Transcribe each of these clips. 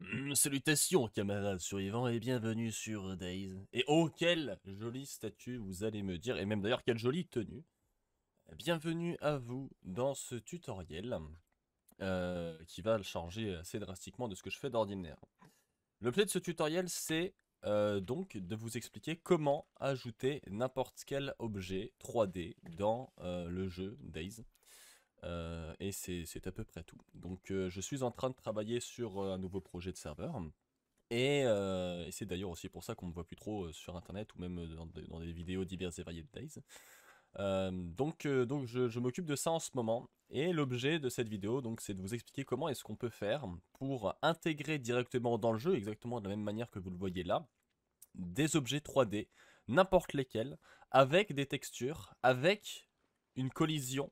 Mmh, salutations camarades survivants et bienvenue sur Days. Et oh quelle jolie statue vous allez me dire, et même d'ailleurs quelle jolie tenue. Bienvenue à vous dans ce tutoriel euh, qui va changer assez drastiquement de ce que je fais d'ordinaire. L'objet de ce tutoriel c'est euh, donc de vous expliquer comment ajouter n'importe quel objet 3D dans euh, le jeu Days. Euh, et c'est à peu près tout. Donc euh, je suis en train de travailler sur euh, un nouveau projet de serveur. Et, c'est d'ailleurs aussi pour ça qu'on ne me voit plus trop sur internet ou même dans, des vidéos diverses et variées de Days. donc, donc je, je m'occupe de ça en ce moment et l'objet de cette vidéo donc c'est de vous expliquer comment est-ce qu'on peut faire pour intégrer directement dans le jeu exactement de la même manière que vous le voyez là des objets 3D n'importe lesquels avec des textures avec une collision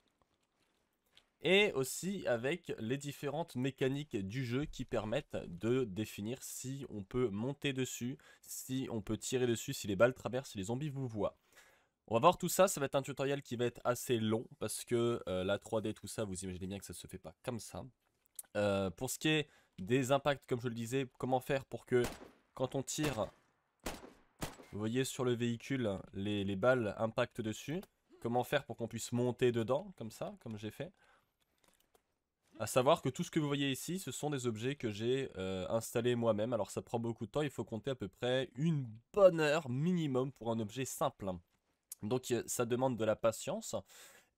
et aussi avec les différentes mécaniques du jeu qui permettent de définir si on peut monter dessus, si on peut tirer dessus, si les balles traversent, si les zombies vous voient. On va voir tout ça, ça va être un tutoriel qui va être assez long parce que euh, la 3D, tout ça, vous imaginez bien que ça ne se fait pas comme ça. Euh, pour ce qui est des impacts, comme je le disais, comment faire pour que quand on tire, vous voyez sur le véhicule, les, les balles impactent dessus. Comment faire pour qu'on puisse monter dedans, comme ça, comme j'ai fait. À savoir que tout ce que vous voyez ici, ce sont des objets que j'ai euh, installés moi-même. Alors ça prend beaucoup de temps, il faut compter à peu près une bonne heure minimum pour un objet simple. Donc euh, ça demande de la patience.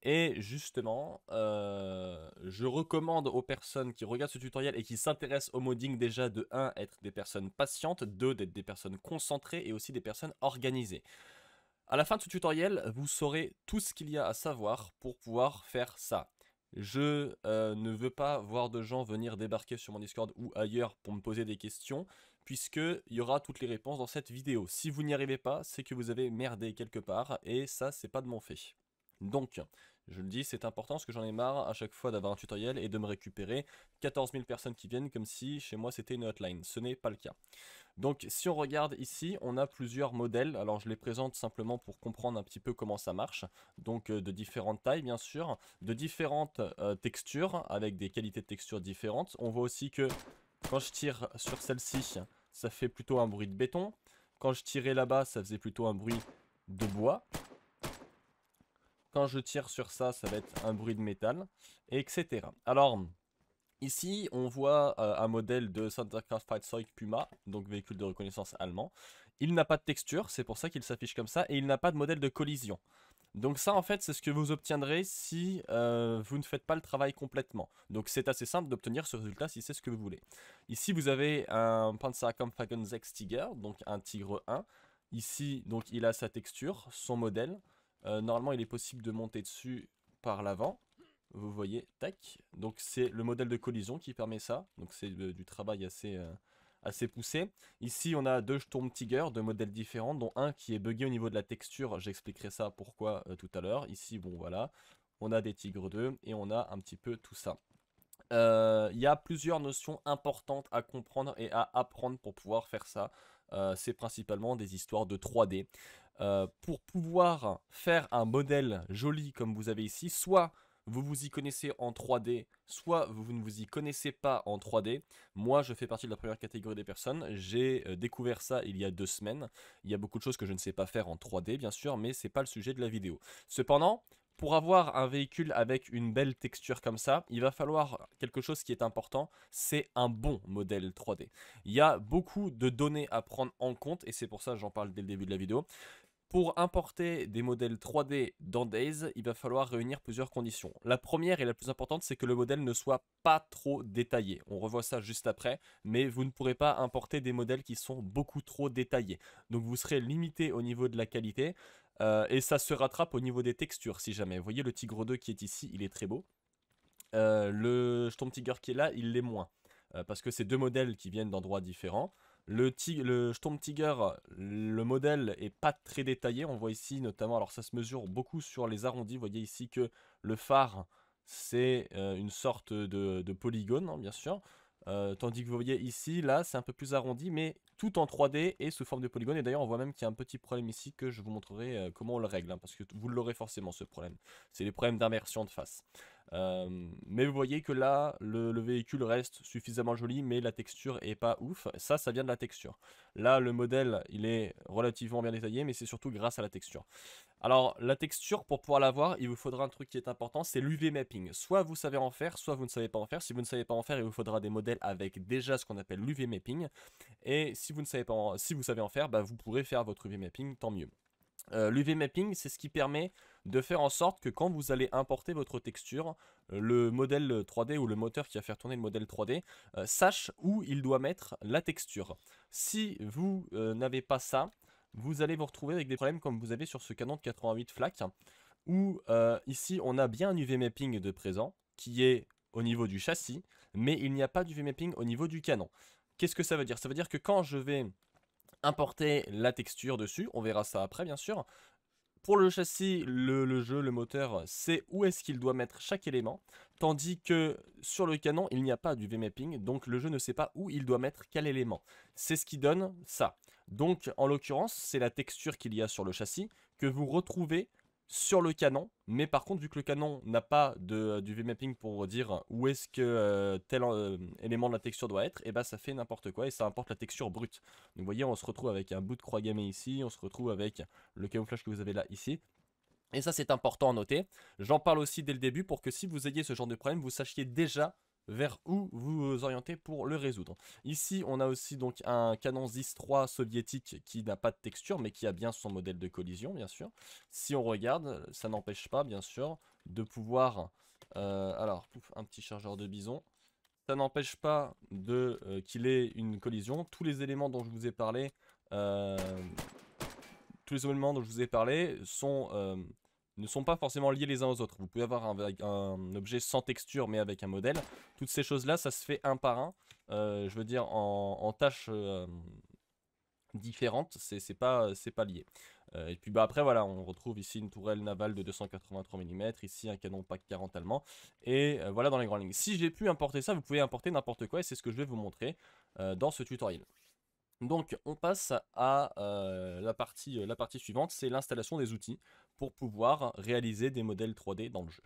Et justement, euh, je recommande aux personnes qui regardent ce tutoriel et qui s'intéressent au modding déjà de 1 être des personnes patientes, 2 d'être des personnes concentrées et aussi des personnes organisées. À la fin de ce tutoriel, vous saurez tout ce qu'il y a à savoir pour pouvoir faire ça. Je euh, ne veux pas voir de gens venir débarquer sur mon Discord ou ailleurs pour me poser des questions, puisqu'il y aura toutes les réponses dans cette vidéo. Si vous n'y arrivez pas, c'est que vous avez merdé quelque part, et ça, c'est pas de mon fait. Donc, je le dis, c'est important parce que j'en ai marre à chaque fois d'avoir un tutoriel et de me récupérer 14 000 personnes qui viennent comme si chez moi c'était une hotline. Ce n'est pas le cas. Donc si on regarde ici, on a plusieurs modèles. Alors je les présente simplement pour comprendre un petit peu comment ça marche. Donc euh, de différentes tailles bien sûr, de différentes euh, textures avec des qualités de textures différentes. On voit aussi que quand je tire sur celle-ci, ça fait plutôt un bruit de béton. Quand je tirais là-bas, ça faisait plutôt un bruit de bois. Quand je tire sur ça, ça va être un bruit de métal, etc. Alors, Ici, on voit euh, un modèle de Fight Fahrzeug Puma, donc véhicule de reconnaissance allemand. Il n'a pas de texture, c'est pour ça qu'il s'affiche comme ça, et il n'a pas de modèle de collision. Donc ça, en fait, c'est ce que vous obtiendrez si euh, vous ne faites pas le travail complètement. Donc c'est assez simple d'obtenir ce résultat si c'est ce que vous voulez. Ici, vous avez un Panzerkampfwagen 6 Tiger, donc un Tigre 1. Ici, donc il a sa texture, son modèle, euh, normalement, il est possible de monter dessus par l'avant. Vous voyez, tac. Donc c'est le modèle de collision qui permet ça. Donc c'est euh, du travail assez, euh, assez poussé. Ici, on a deux storm Tiger de modèles différents, dont un qui est buggé au niveau de la texture. J'expliquerai ça pourquoi tout à l'heure. Ici, bon voilà, on a des Tigres 2 et on a un petit peu tout ça. Il y a plusieurs notions importantes à comprendre et à apprendre pour pouvoir faire ça. c'est principalement des histoires de 3D. Euh, pour pouvoir faire un modèle joli comme vous avez ici, soit vous vous y connaissez en 3D, soit vous ne vous y connaissez pas en 3D. Moi, je fais partie de la première catégorie des personnes. J'ai euh, découvert ça il y a deux semaines. Il y a beaucoup de choses que je ne sais pas faire en 3D, bien sûr, mais ce n'est pas le sujet de la vidéo. Cependant, pour avoir un véhicule avec une belle texture comme ça, il va falloir quelque chose qui est important, c'est un bon modèle 3D. Il y a beaucoup de données à prendre en compte et c'est pour ça que j'en parle dès le début de la vidéo. Pour importer des modèles 3D dans Days, il va falloir réunir plusieurs conditions. La première et la plus importante, c'est que le modèle ne soit pas trop détaillé. On revoit ça juste après, mais vous ne pourrez pas importer des modèles qui sont beaucoup trop détaillés. Donc vous serez limité au niveau de la qualité, euh, et ça se rattrape au niveau des textures si jamais. Vous voyez le Tigre 2 qui est ici, il est très beau. Euh, le Storm Tiger qui est là, il l'est moins. Euh, parce que c'est deux modèles qui viennent d'endroits différents. Le, le Tiger, le modèle est pas très détaillé. On voit ici notamment, alors ça se mesure beaucoup sur les arrondis. Vous voyez ici que le phare, c'est euh, une sorte de, polygone, hein, bien sûr. Euh, tandis que vous voyez ici, là, c'est un peu plus arrondi, mais tout en 3D et sous forme de polygone. Et d'ailleurs, on voit même qu'il y a un petit problème ici que je vous montrerai euh, comment on le règle, hein, parce que vous l'aurez forcément ce problème. C'est les problèmes d'immersion de face. Euh, mais vous voyez que là, le, véhicule reste suffisamment joli, mais la texture est pas ouf. Ça, ça vient de la texture. Là, le modèle, il est relativement bien détaillé, mais c'est surtout grâce à la texture. Alors, la texture, pour pouvoir l'avoir, il vous faudra un truc qui est important, c'est l'UV mapping. Soit vous savez en faire, soit vous ne savez pas en faire. Si vous ne savez pas en faire, il vous faudra des modèles avec déjà ce qu'on appelle l'UV mapping. Et si vous ne savez pas, en... si vous savez en faire, bah, vous pourrez faire votre UV mapping, tant mieux. Euh, L'UV mapping, c'est ce qui permet de faire en sorte que quand vous allez importer votre texture, euh, le modèle 3D ou le moteur qui va faire tourner le modèle 3D euh, sache où il doit mettre la texture. Si vous n'avez pas ça, vous allez vous retrouver avec des problèmes comme vous avez sur ce canon de 88 FLAC, où ici on a bien un UV mapping de présent qui est au niveau du châssis, mais il n'y a pas d'UV mapping au niveau du canon. Qu'est-ce que ça veut dire Ça veut dire que quand je vais importer la texture dessus, on verra ça après bien sûr. Pour le châssis, le, jeu, le moteur c'est où est-ce qu'il doit mettre chaque élément, tandis que sur le canon, il n'y a pas du V-mapping, donc le jeu ne sait pas où il doit mettre quel élément. C'est ce qui donne ça. Donc en l'occurrence, c'est la texture qu'il y a sur le châssis que vous retrouvez sur le canon, mais par contre, vu que le canon n'a pas de, euh, du mapping pour dire où est-ce que euh, tel euh, élément de la texture doit être, et eh bah ben, ça fait n'importe quoi et ça importe la texture brute. Donc vous voyez, on se retrouve avec un bout de croix gammée ici, on se retrouve avec le camouflage que vous avez là ici. Et ça, c'est important à noter. J'en parle aussi dès le début pour que si vous ayez ce genre de problème, vous sachiez déjà vers où vous orientez pour le résoudre. Ici, on a aussi donc un canon ZIS-3 soviétique qui n'a pas de texture, mais qui a bien son modèle de collision, bien sûr. Si on regarde, ça n'empêche pas, bien sûr, de pouvoir... Euh, alors, un petit chargeur de bison. Ça n'empêche pas de euh, qu'il ait une collision. Tous les éléments dont je vous ai parlé... Euh, tous les éléments dont je vous ai parlé sont ne sont pas forcément liés les uns aux autres. Vous pouvez avoir un, un objet sans texture mais avec un modèle. Toutes ces choses-là, ça se fait un par un. Euh, je veux dire, en, tâches euh, différentes, c'est pas, pas lié. Euh, et puis bah, après, voilà, on retrouve ici une tourelle navale de 283 mm, ici un canon pack 40 allemand. Et voilà dans les grandes lignes. Si j'ai pu importer ça, vous pouvez importer n'importe quoi et c'est ce que je vais vous montrer dans ce tutoriel. Donc on passe à euh, la, partie, euh, la partie suivante, c'est l'installation des outils pour pouvoir réaliser des modèles 3D dans le jeu.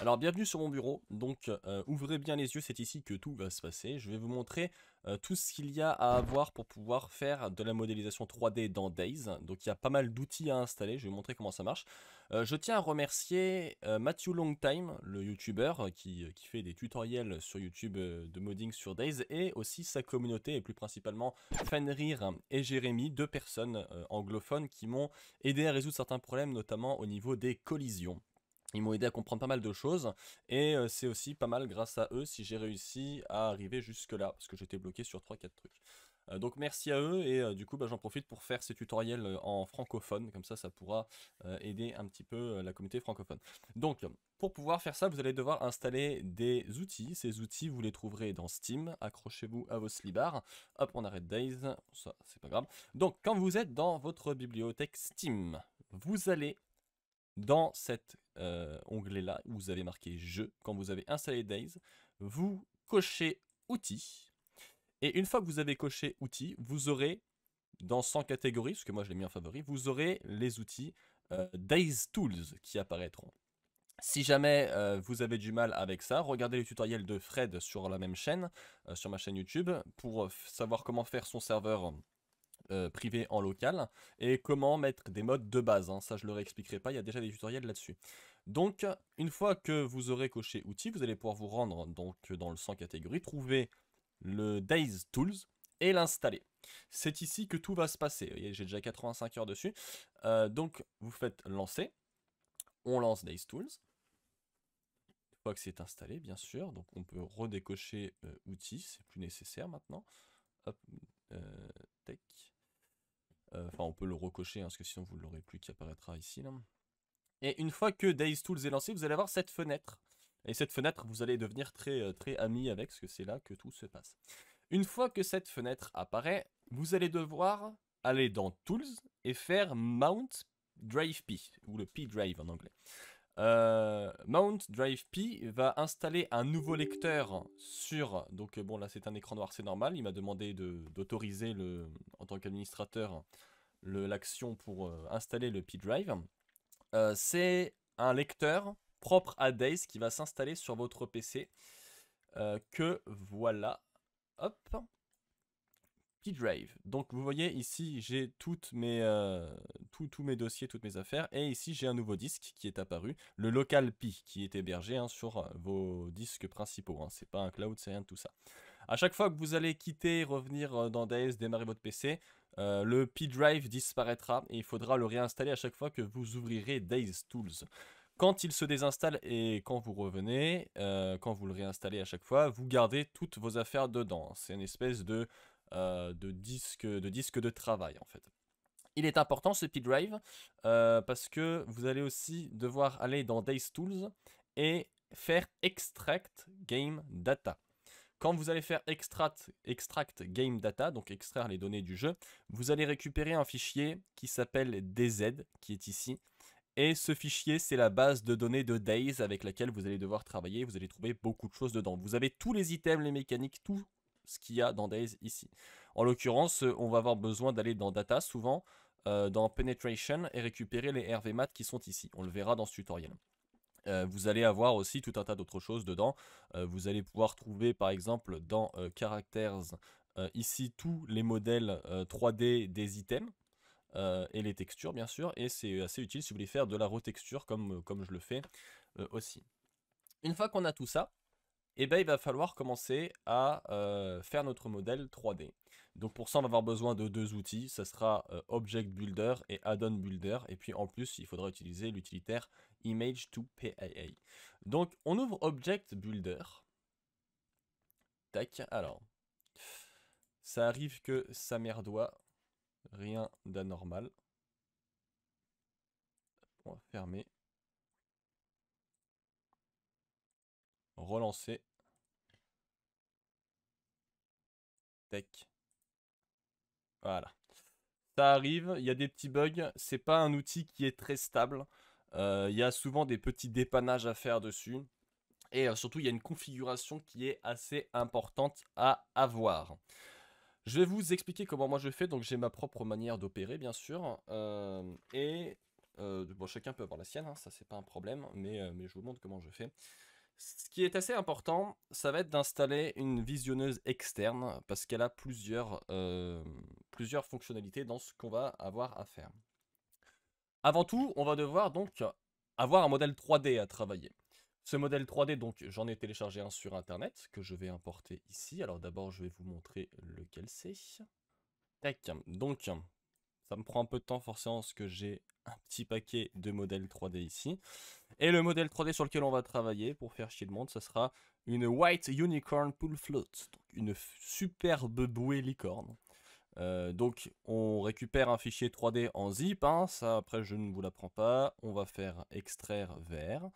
Alors bienvenue sur mon bureau, donc euh, ouvrez bien les yeux, c'est ici que tout va se passer. Je vais vous montrer euh, tout ce qu'il y a à avoir pour pouvoir faire de la modélisation 3D dans Days. Donc il y a pas mal d'outils à installer, je vais vous montrer comment ça marche. Euh, je tiens à remercier Matthew Longtime, le youtubeur qui, qui, fait des tutoriels sur YouTube de modding sur Days, et aussi sa communauté, et plus principalement Fenrir et Jérémy, deux personnes anglophones qui m'ont aidé à résoudre certains problèmes, notamment au niveau des collisions. Ils m'ont aidé à comprendre pas mal de choses et euh, c'est aussi pas mal grâce à eux si j'ai réussi à arriver jusque-là parce que j'étais bloqué sur 3-4 trucs. Euh, donc merci à eux et euh, du coup bah, j'en profite pour faire ces tutoriels en francophone, comme ça ça pourra aider un petit peu la communauté francophone. Donc pour pouvoir faire ça, vous allez devoir installer des outils. Ces outils, vous les trouverez dans Steam. Accrochez-vous à vos slibards. Hop, on arrête Days. Ça, c'est pas grave. Donc, quand vous êtes dans votre bibliothèque Steam, vous allez dans cet euh, onglet-là, où vous avez marqué « Je », quand vous avez installé Days, vous cochez « Outils ». Et une fois que vous avez coché « Outils », vous aurez, dans 100 catégories, parce que moi je l'ai mis en favori, vous aurez les outils euh, Days Tools qui apparaîtront. Si jamais euh, vous avez du mal avec ça, regardez le tutoriel de Fred sur la même chaîne, sur ma chaîne YouTube, pour savoir comment faire son serveur euh, privé en local, et comment mettre des modes de base, hein. ça je ne le réexpliquerai pas, il y a déjà des tutoriels là-dessus. Donc, une fois que vous aurez coché outils, vous allez pouvoir vous rendre donc, dans le 100 catégories, trouver le Days Tools et l'installer. C'est ici que tout va se passer, j'ai déjà 85 heures dessus. Euh, donc, vous faites lancer, on lance Days Tools, une fois que c'est installé, bien sûr. Donc on peut redécocher euh, outils, c'est plus nécessaire maintenant. tech. Euh, enfin, on peut le recocher, hein, parce que sinon vous ne l'aurez plus qui apparaîtra ici. Et une fois que Days Tools est lancé, vous allez avoir cette fenêtre. Et cette fenêtre, vous allez devenir très, euh, très ami avec, parce que c'est là que tout se passe. Une fois que cette fenêtre apparaît, vous allez devoir aller dans Tools et faire Mount Drive P, ou le P-Drive en anglais. Euh, Mount Drive P va installer un nouveau lecteur sur. Donc, euh, bon, là c'est un écran noir, c'est normal. Il m'a demandé d'autoriser en tant qu'administrateur l'action pour euh, installer le P Drive. c'est un lecteur propre à Days qui va s'installer sur votre PC. que voilà. Hop p drive Donc vous voyez ici, j'ai euh, tous mes dossiers, toutes mes affaires. Et ici, j'ai un nouveau disque qui est apparu, le local Pi, qui est hébergé hein, sur euh, vos disques principaux. Hein. C'est pas un cloud, c'est rien de tout ça. À chaque fois que vous allez quitter, revenir euh, dans Days, démarrer votre PC, le p drive disparaîtra et il faudra le réinstaller à chaque fois que vous ouvrirez Days Tools. Quand il se désinstalle et quand vous revenez, quand vous le réinstallez à chaque fois, vous gardez toutes vos affaires dedans. C'est une espèce de euh, de, disque, de disque de travail en fait. Il est important ce P-Drive euh, parce que vous allez aussi devoir aller dans Days Tools et faire Extract Game Data. Quand vous allez faire extract, extract, game data, donc extraire les données du jeu, vous allez récupérer un fichier qui s'appelle DZ, qui est ici. Et ce fichier, c'est la base de données de Days avec laquelle vous allez devoir travailler. Vous allez trouver beaucoup de choses dedans. Vous avez tous les items, les mécaniques, tout ce qu'il y a dans Days ici. En l'occurrence, euh, on va avoir besoin d'aller dans Data souvent, euh, dans Penetration, et récupérer les RVMAT qui sont ici. On le verra dans ce tutoriel. Euh, vous allez avoir aussi tout un tas d'autres choses dedans. vous allez pouvoir trouver par exemple dans Characters ici tous les modèles 3D des items et les textures bien sûr. Et c'est assez utile si vous voulez faire de la retexture comme, comme je le fais aussi. Une fois qu'on a tout ça, et eh ben, il va falloir commencer à euh, faire notre modèle 3D. Donc pour ça, on va avoir besoin de deux outils. Ça sera euh, Object Builder et Add-on Builder. Et puis en plus, il faudra utiliser l'utilitaire Image to PAA. Donc on ouvre Object Builder. Tac, alors. Ça arrive que ça merdoie. Rien d'anormal. On va fermer. relancer. Tech. Voilà. Ça arrive, il y a des petits bugs, c'est pas un outil qui est très stable. Euh, il y a souvent des petits dépannages à faire dessus. Et euh, surtout, il y a une configuration qui est assez importante à avoir. Je vais vous expliquer comment moi je fais. Donc j'ai ma propre manière d'opérer, bien sûr. Euh, et bon, chacun peut avoir la sienne, hein, ça c'est pas un problème, mais, mais, je vous montre comment je fais. Ce qui est assez important, ça va être d'installer une visionneuse externe parce qu'elle a plusieurs, euh, plusieurs fonctionnalités dans ce qu'on va avoir à faire. Avant tout, on va devoir donc avoir un modèle 3D à travailler. Ce modèle 3D, donc j'en ai téléchargé un sur internet que je vais importer ici. Alors d'abord, je vais vous montrer lequel c'est. Tac. Donc, ça me prend un peu de temps forcément parce que j'ai un petit paquet de modèles 3D ici. Et le modèle 3D sur lequel on va travailler pour faire chier le monde, ça sera une White Unicorn Pool Float, une superbe bouée licorne. Euh, donc on récupère un fichier 3D en zip, hein, ça après je ne vous l'apprends pas, on va faire extraire vert,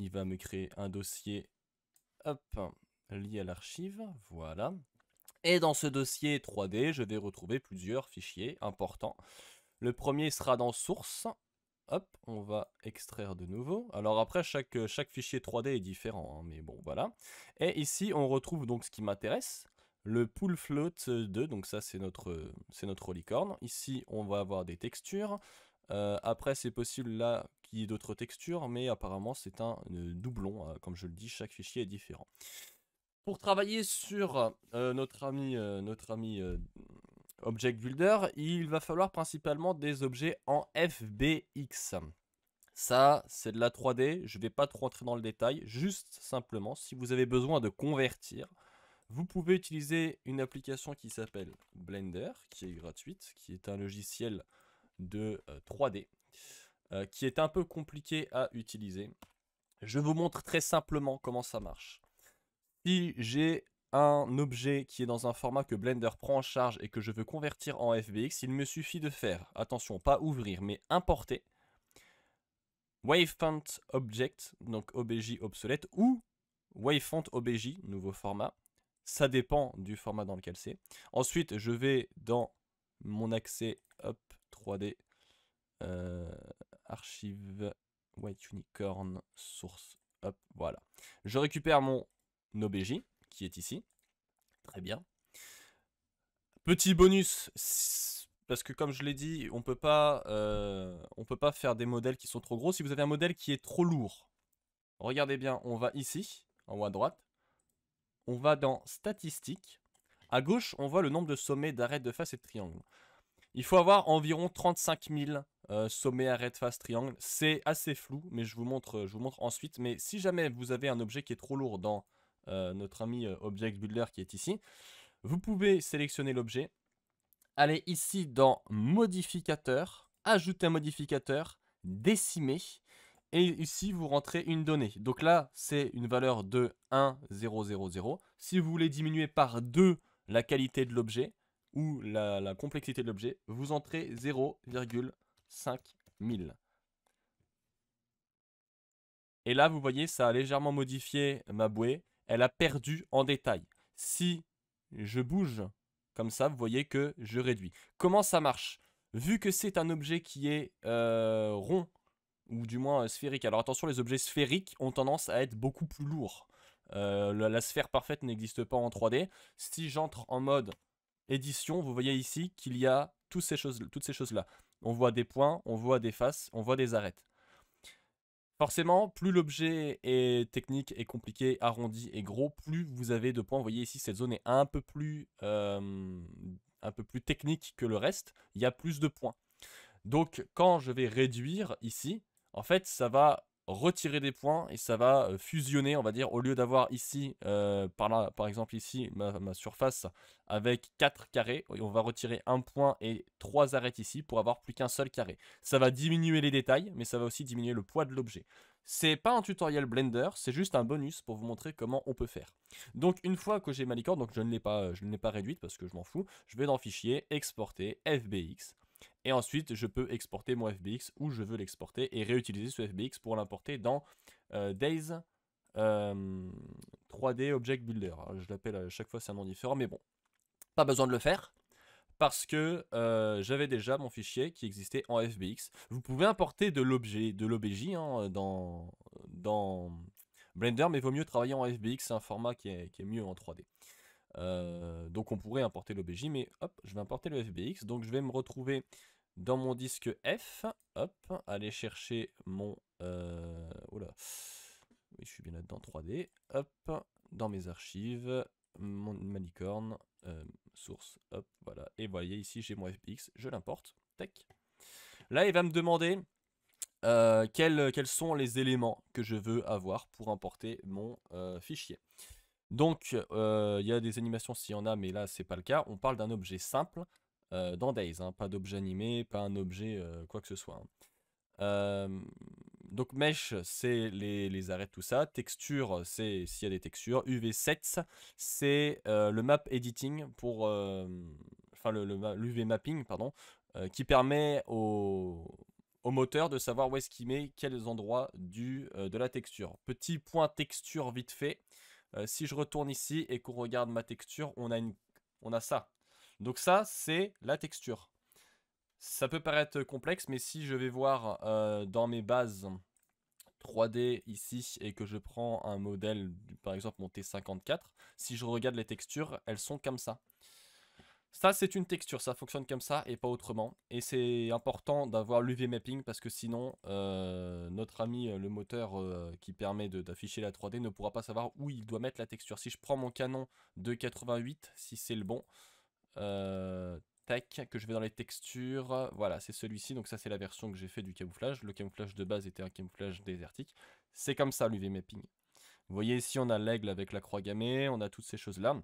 il va me créer un dossier lié à l'archive, voilà, et dans ce dossier 3D, je vais retrouver plusieurs fichiers importants. Le premier sera dans source. Hop, on va extraire de nouveau. Alors après, chaque, euh, fichier 3D est différent, hein, mais bon, voilà. Et ici, on retrouve donc ce qui m'intéresse, le pool float 2, donc ça c'est notre, euh, c'est notre licorne. Ici, on va avoir des textures. Euh, après, c'est possible là qu'il y ait d'autres textures, mais apparemment c'est un doublon. Hein. comme je le dis, chaque fichier est différent. Pour travailler sur euh, notre ami, euh, notre ami euh, Object Builder, il va falloir principalement des objets en FBX. Ça, c'est de la 3D, je ne vais pas trop entrer dans le détail, juste simplement, si vous avez besoin de convertir, vous pouvez utiliser une application qui s'appelle Blender, qui est gratuite, qui est un logiciel de 3D, qui est un peu compliqué à utiliser. Je vous montre très simplement comment ça marche si j'ai un objet qui est dans un format que Blender prend en charge et que je veux convertir en FBX, il me suffit de faire, attention, pas ouvrir, mais importer WaveFont Object, donc OBJ obsolète, ou WaveFont OBJ, nouveau format. Ça dépend du format dans lequel c'est. Ensuite, je vais dans mon accès hop, 3D, euh, archive, White Unicorn, source, hop, voilà. Je récupère mon NoBJ, qui est ici. Très bien. Petit bonus, parce que comme je l'ai dit, on peut pas, euh, peut pas faire des modèles qui sont trop gros. Si vous avez un modèle qui est trop lourd, regardez bien, on va ici, en haut à droite. On va dans statistiques. À gauche, on voit le nombre de sommets d'arêtes de face et de triangle. Il faut avoir environ 35 000 sommets sommets, arêtes, face, triangle. C'est assez flou, mais je vous montre, je vous montre ensuite. Mais si jamais vous avez un objet qui est trop lourd dans euh, notre ami euh, Object Builder qui est ici, vous pouvez sélectionner l'objet, aller ici dans modificateur, ajouter un modificateur, décimer, et ici vous rentrez une donnée. Donc là c'est une valeur de 1, 0, 0, 0. Si vous voulez diminuer par 2 la qualité de l'objet ou la, complexité de l'objet, vous entrez 0,5000. Et là vous voyez ça a légèrement modifié ma bouée elle a perdu en détail. Si je bouge comme ça, vous voyez que je réduis. Comment ça marche Vu que c'est un objet qui est euh, rond, ou du moins euh, sphérique, alors attention, les objets sphériques ont tendance à être beaucoup plus lourds. Euh, la, sphère parfaite n'existe pas en 3D. Si j'entre en mode édition, vous voyez ici qu'il y a toutes ces choses Toutes ces choses -là. On voit des points, on voit des faces, on voit des arêtes. Forcément, plus l'objet est technique et compliqué, arrondi et gros, plus vous avez de points. Vous voyez ici, cette zone est un peu plus, euh, un peu plus technique que le reste. Il y a plus de points. Donc, quand je vais réduire ici, en fait, ça va retirer des points et ça va fusionner, on va dire, au lieu d'avoir ici, par, là, par exemple ici, ma, surface avec 4 carrés, on va retirer un point et 3 arêtes ici pour avoir plus qu'un seul carré. Ça va diminuer les détails, mais ça va aussi diminuer le poids de l'objet. C'est pas un tutoriel Blender, c'est juste un bonus pour vous montrer comment on peut faire. Donc une fois que j'ai ma licorne, donc je ne l'ai pas, je ne l'ai pas réduite parce que je m'en fous, je vais dans Fichier, Exporter, FBX. Et ensuite, je peux exporter mon FBX où je veux l'exporter et réutiliser ce FBX pour l'importer dans euh, Days euh, 3D Object Builder. je l'appelle à chaque fois, c'est un nom différent, mais bon. Pas besoin de le faire parce que euh, j'avais déjà mon fichier qui existait en FBX. Vous pouvez importer de l'objet, de l'OBJ hein, dans, dans Blender, mais il vaut mieux travailler en FBX, c'est un format qui est, qui est mieux en 3D. Euh, donc on pourrait importer l'OBJ, mais hop, je vais importer le FBX. Donc je vais me retrouver dans mon disque F, hop, aller chercher mon... Euh, oula, je suis bien là-dedans, 3D, hop, dans mes archives, mon, manicorn euh, source, hop, voilà. Et voyez, ici j'ai mon FBX, je l'importe, Tech. Là, il va me demander... quels, quels, sont les éléments que je veux avoir pour importer mon fichier. Donc, euh, il y a des animations s'il y en a, mais là, c'est pas le cas. On parle d'un objet simple euh, dans Days, hein. pas d'objet animé, pas un objet euh, quoi que ce soit. Hein. donc, mesh, c'est les, les, de tout ça. Texture, c'est s'il y a des textures. UV sets, c'est le map editing pour. Enfin, l'UV le, mapping, pardon, qui permet au, au moteur de savoir où est-ce qu'il met quels endroits du, de la texture. Petit point texture vite fait. Euh, si je retourne ici et qu'on regarde ma texture, on a, une... on a ça. Donc ça, c'est la texture. Ça peut paraître complexe, mais si je vais voir euh, dans mes bases 3D ici et que je prends un modèle, par exemple mon T54, si je regarde les textures, elles sont comme ça. Ça, c'est une texture, ça fonctionne comme ça et pas autrement. Et c'est important d'avoir l'UV mapping parce que sinon, euh, notre ami euh, le moteur euh, qui permet d'afficher la 3D ne pourra pas savoir où il doit mettre la texture. Si je prends mon canon de 88, si c'est le bon, euh, que je vais dans les textures, voilà, c'est celui-ci. Donc ça, c'est la version que j'ai fait du camouflage. Le camouflage de base était un camouflage désertique. C'est comme ça l'UV mapping. Vous voyez ici, on a l'aigle avec la croix gammée, on a toutes ces choses-là.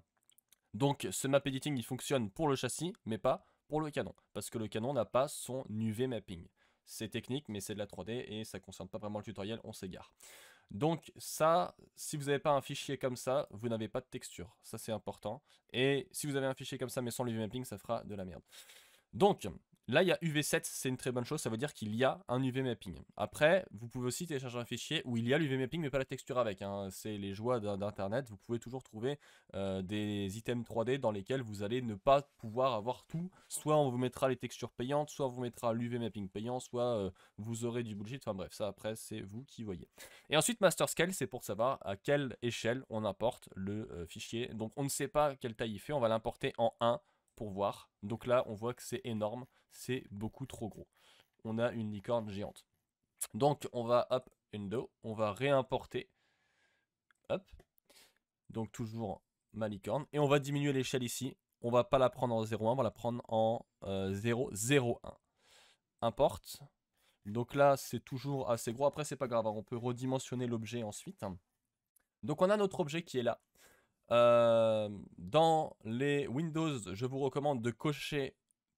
Donc ce map editing il fonctionne pour le châssis, mais pas pour le canon, parce que le canon n'a pas son UV mapping. C'est technique, mais c'est de la 3D et ça concerne pas vraiment le tutoriel, on s'égare. Donc ça, si vous n'avez pas un fichier comme ça, vous n'avez pas de texture. Ça c'est important. Et si vous avez un fichier comme ça mais sans UV mapping, ça fera de la merde. Donc, Là, il y a UV7, c'est une très bonne chose, ça veut dire qu'il y a un UV mapping. Après, vous pouvez aussi télécharger un fichier où il y a l'UV mapping, mais pas la texture avec. Hein. C'est les joies d'Internet, vous pouvez toujours trouver euh, des items 3D dans lesquels vous allez ne pas pouvoir avoir tout. Soit on vous mettra les textures payantes, soit on vous mettra l'UV mapping payant, soit euh, vous aurez du bullshit. Enfin bref, ça après, c'est vous qui voyez. Et ensuite, Master Scale, c'est pour savoir à quelle échelle on importe le euh, fichier. Donc on ne sait pas quelle taille il fait, on va l'importer en 1 pour voir. Donc là, on voit que c'est énorme, c'est beaucoup trop gros. On a une licorne géante. Donc on va, hop, undo, on va réimporter. Hop. Donc toujours ma licorne. Et on va diminuer l'échelle ici. On va pas la prendre en 0,1, on va la prendre en 0,01. Euh, Importe. Donc là, c'est toujours assez gros. Après, c'est pas grave, hein. on peut redimensionner l'objet ensuite. Donc on a notre objet qui est là. Euh, dans les Windows, je vous recommande de cocher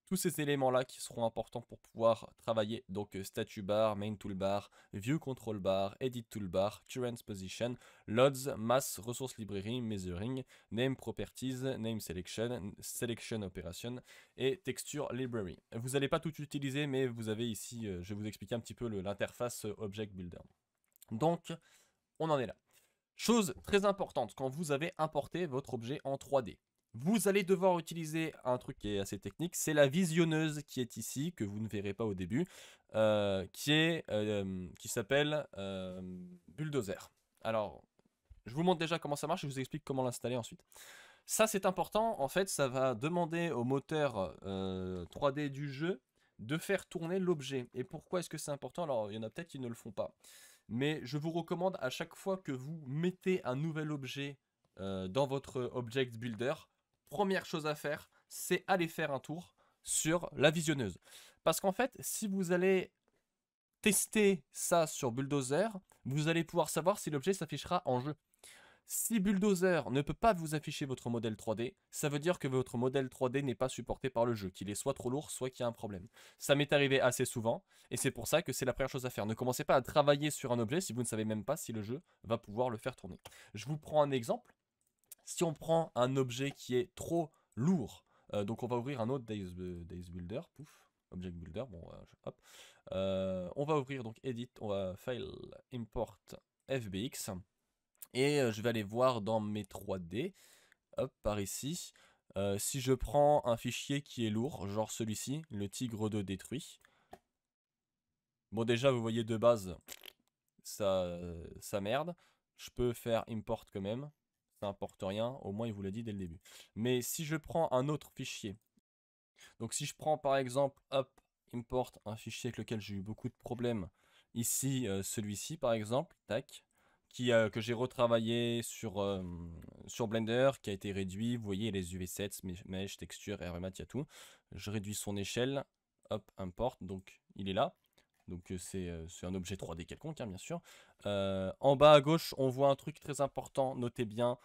tous ces éléments-là qui seront importants pour pouvoir travailler. Donc euh, statut bar, main toolbar, view control bar, edit toolbar, current position, loads, mass, ressources library, measuring, name properties, name selection, selection operation et texture library. Vous n'allez pas tout utiliser, mais vous avez ici, euh, je vais vous expliquer un petit peu l'interface object builder. Donc, on en est là. Chose très importante, quand vous avez importé votre objet en 3D, vous allez devoir utiliser un truc qui est assez technique, c'est la visionneuse qui est ici, que vous ne verrez pas au début, euh, euh, qui s'appelle euh, Bulldozer. Alors, je vous montre déjà comment ça marche, et je vous explique comment l'installer ensuite. Ça c'est important, en fait ça va demander au moteur 3D du jeu de faire tourner l'objet. Et pourquoi est-ce que c'est important Alors il y en a peut-être qui ne le font pas mais je vous recommande à chaque fois que vous mettez un nouvel objet euh, dans votre Object Builder, première chose à faire, c'est aller faire un tour sur la visionneuse. Parce qu'en fait, si vous allez tester ça sur Bulldozer, vous allez pouvoir savoir si l'objet s'affichera en jeu. Si Bulldozer ne peut pas vous afficher votre modèle 3D, ça veut dire que votre modèle 3D n'est pas supporté par le jeu, qu'il est soit trop lourd, soit qu'il y a un problème. Ça m'est arrivé assez souvent, et c'est pour ça que c'est la première chose à faire. Ne commencez pas à travailler sur un objet si vous ne savez même pas si le jeu va pouvoir le faire tourner. Je vous prends un exemple. Si on prend un objet qui est trop lourd, euh, donc on va ouvrir un autre Days, Builder, pouf, Object Builder, bon, hop. Euh, on va ouvrir donc Edit, on va File, Import, FBX. Et je vais aller voir dans mes 3D, par ici. si je prends un fichier qui est lourd, genre celui-ci, le tigre 2 détruit. Bon déjà, vous voyez de base, ça, ça merde. Je peux faire import quand même. Ça n'importe rien, au moins il vous l'a dit dès le début. Mais si je prends un autre fichier, donc si je prends par exemple, hop, import un fichier avec lequel j'ai eu beaucoup de problèmes, ici celui-ci par exemple, tac, qui, euh, que j'ai retravaillé sur, euh, sur Blender, qui a été réduit. Vous voyez les UV7, mesh, texture, RMAT, il y a tout. Je réduis son échelle, hop, importe. donc il est là. Donc euh, c'est un objet 3D quelconque, hein, bien sûr. en bas à gauche, on voit un truc très important, notez bien,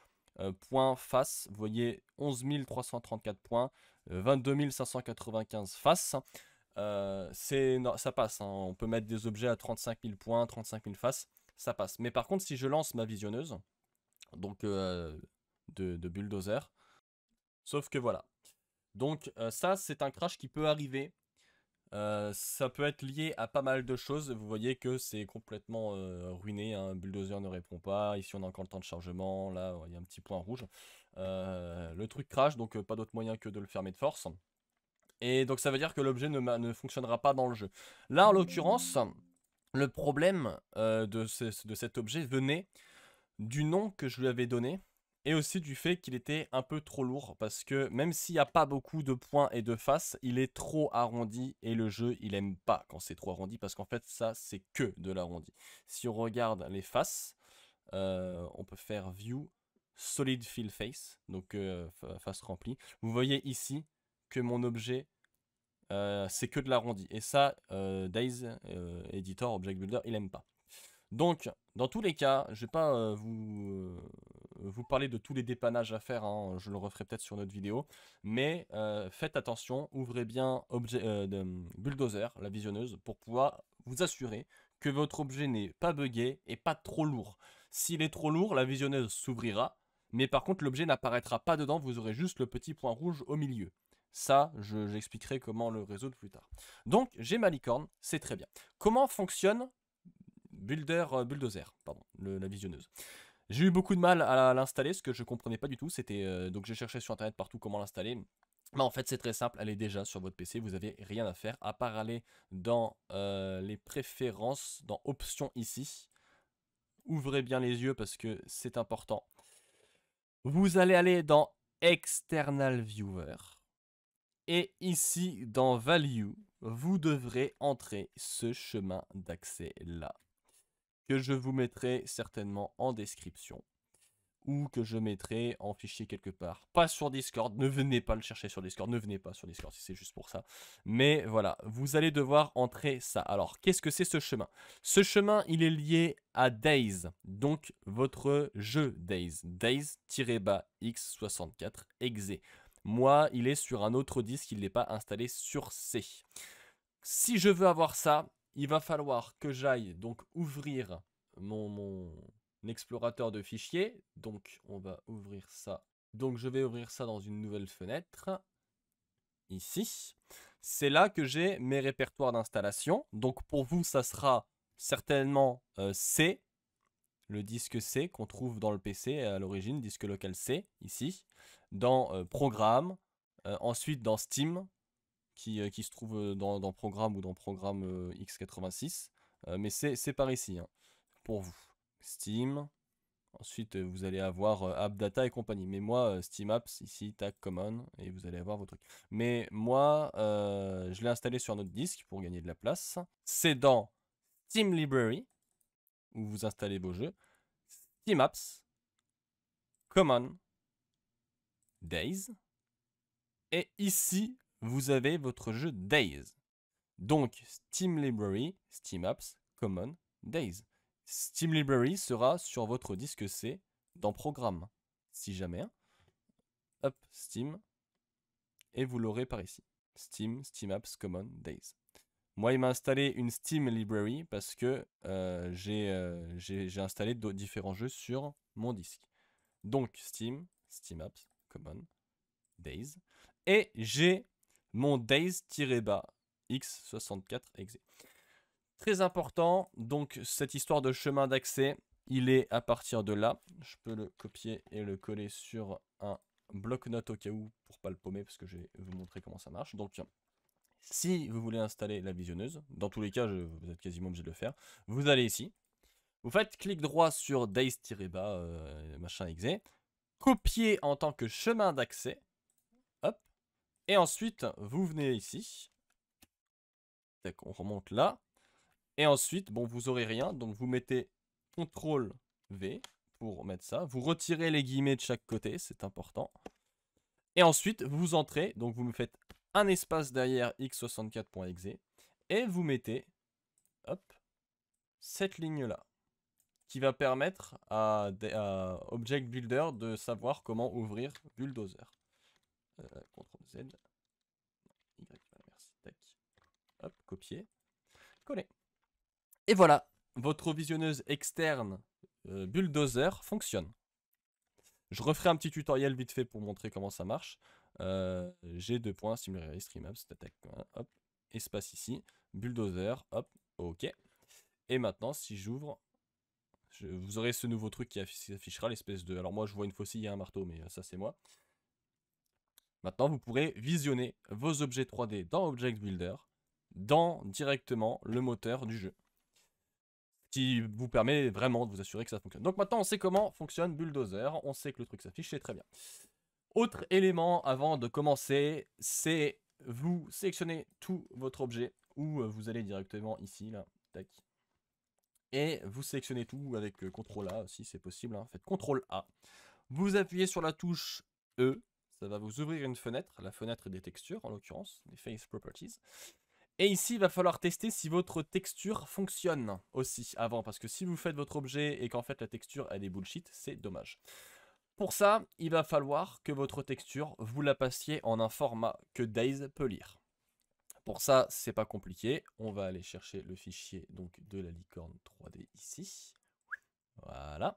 point face. Vous voyez 11 334 points, 22 595 faces. c'est ça passe, hein. on peut mettre des objets à 35 000 points, 35 000 faces ça passe. Mais par contre, si je lance ma visionneuse, donc euh, de, bulldozer, sauf que voilà. Donc euh, ça, c'est un crash qui peut arriver. Euh, ça peut être lié à pas mal de choses. Vous voyez que c'est complètement ruiné. Un hein. Bulldozer ne répond pas. Ici, on a encore le temps de chargement. Là, il y a un petit point rouge. le truc crash, donc pas d'autre moyen que de le fermer de force. Et donc ça veut dire que l'objet ne, fonctionnera pas dans le jeu. Là, en l'occurrence, le problème de, cet objet venait du nom que je lui avais donné et aussi du fait qu'il était un peu trop lourd parce que même s'il n'y a pas beaucoup de points et de faces, il est trop arrondi et le jeu il aime pas quand c'est trop arrondi parce qu'en fait ça c'est que de l'arrondi. Si on regarde les faces, on peut faire view solid fill face, donc face remplie. Vous voyez ici que mon objet euh, c'est que de l'arrondi. Et ça, euh, Days Editor, euh, Object Builder, il aime pas. Donc, dans tous les cas, je ne vais pas euh, vous, parler de tous les dépannages à faire, hein, je le referai peut-être sur notre vidéo, mais faites attention, ouvrez bien Bulldozer, la visionneuse, pour pouvoir vous assurer que votre objet n'est pas buggé et pas trop lourd. S'il est trop lourd, la visionneuse s'ouvrira, mais par contre l'objet n'apparaîtra pas dedans, vous aurez juste le petit point rouge au milieu. Ça, j'expliquerai comment le résoudre plus tard. Donc, j'ai ma licorne, c'est très bien. Comment fonctionne Builder, euh, Bulldozer, pardon, la visionneuse j'ai eu beaucoup de mal à l'installer, ce que je ne comprenais pas du tout. C'était euh, donc j'ai cherché sur internet partout comment l'installer. Mais en fait, c'est très simple. Elle est déjà sur votre PC. Vous n'avez rien à faire à part aller dans euh, les préférences, dans options ici. Ouvrez bien les yeux parce que c'est important. Vous allez aller dans External Viewer. Et ici, dans Value, vous devrez entrer ce chemin d'accès-là, que je vous mettrai certainement en description, ou que je mettrai en fichier quelque part. Pas sur Discord, ne venez pas le chercher sur Discord, ne venez pas sur Discord si c'est juste pour ça. Mais voilà, vous allez devoir entrer ça. Alors, qu'est-ce que c'est ce chemin Ce chemin, il est lié à Days, donc votre jeu Days, Days-X64 exe. Moi, il est sur un autre disque, il n'est pas installé sur C. Si je veux avoir ça, il va falloir que j'aille donc ouvrir mon, explorateur de fichiers. Donc, on va ouvrir ça. Donc, je vais ouvrir ça dans une nouvelle fenêtre ici. C'est là que j'ai mes répertoires d'installation. Donc pour vous, ça sera certainement euh, C, le disque C qu'on trouve dans le PC à l'origine, disque local C, ici, dans euh, Programme, euh, ensuite dans Steam, qui, euh, se trouve dans, dans, Programme ou dans Programme x86, mais c'est par ici, hein, pour vous. Steam, ensuite vous allez avoir App Data et compagnie, mais moi, Steam Apps, ici, tac, Common, et vous allez avoir vos trucs. Mais moi, je l'ai installé sur notre disque pour gagner de la place, c'est dans Steam Library, où vous installez vos jeux, Steam Common, Days, et ici, vous avez votre jeu Days. Donc, Steam Library, Steam Apps, Common, Days. Steam Library sera sur votre disque C dans Programme, si jamais. Hein. Hop, Steam, et vous l'aurez par ici. Steam, Steam Common, Days. Moi, il m'a installé une Steam Library parce que euh, euh, j'ai, j'ai, installé différents jeux sur mon disque. Donc, Steam, Steamapps, Common, Days. Et j'ai mon Days-bas, X64 exe. Très important, donc cette histoire de chemin d'accès, il est à partir de là. Je peux le copier et le coller sur un bloc note au cas où pour pas le paumer parce que je vais vous montrer comment ça marche. Donc, si vous voulez installer la visionneuse, dans tous les cas, vous êtes quasiment obligé de le faire, vous allez ici, vous faites clic droit sur days bas euh, machin exe, copier en tant que chemin d'accès, hop, et ensuite, vous venez ici, on remonte là, et ensuite, bon, vous aurez rien, donc vous mettez CTRL V pour mettre ça, vous retirez les guillemets de chaque côté, c'est important, et ensuite, vous entrez, donc vous me faites un espace derrière x64.exe, et vous mettez hop, cette ligne-là, qui va permettre à, Object Builder de savoir comment ouvrir Bulldozer. Euh, copier, coller. Et voilà, votre visionneuse externe euh, Bulldozer fonctionne. Je referai un petit tutoriel vite fait pour montrer comment ça marche. Euh, j'ai deux points, stream up cette attaque. hop, espace ici, bulldozer, hop, ok. Et maintenant, si j'ouvre, vous aurez ce nouveau truc qui affichera l'espèce de... Alors moi, je vois une faucille et un marteau, mais euh, ça, c'est moi. Maintenant, vous pourrez visionner vos objets 3D dans Object Builder, dans directement le moteur du jeu. Qui vous permet vraiment de vous assurer que ça fonctionne. Donc maintenant, on sait comment fonctionne Bulldozer, on sait que le truc s'affiche, c'est très bien. Autre élément avant de commencer, c'est vous sélectionnez tout votre objet ou euh, vous allez directement ici, là, tac. Et vous sélectionnez tout avec euh, CTRL A si c'est possible, hein. faites CTRL A. Vous appuyez sur la touche E, ça va vous ouvrir une fenêtre, la fenêtre des textures en l'occurrence, des Face Properties. Et ici, il va falloir tester si votre texture fonctionne aussi avant, parce que si vous faites votre objet et qu'en fait la texture a des bullshit, c'est dommage. Pour ça, il va falloir que votre texture, vous la passiez en un format que Days peut lire. Pour ça, c'est pas compliqué. On va aller chercher le fichier donc de la licorne 3D ici. Voilà.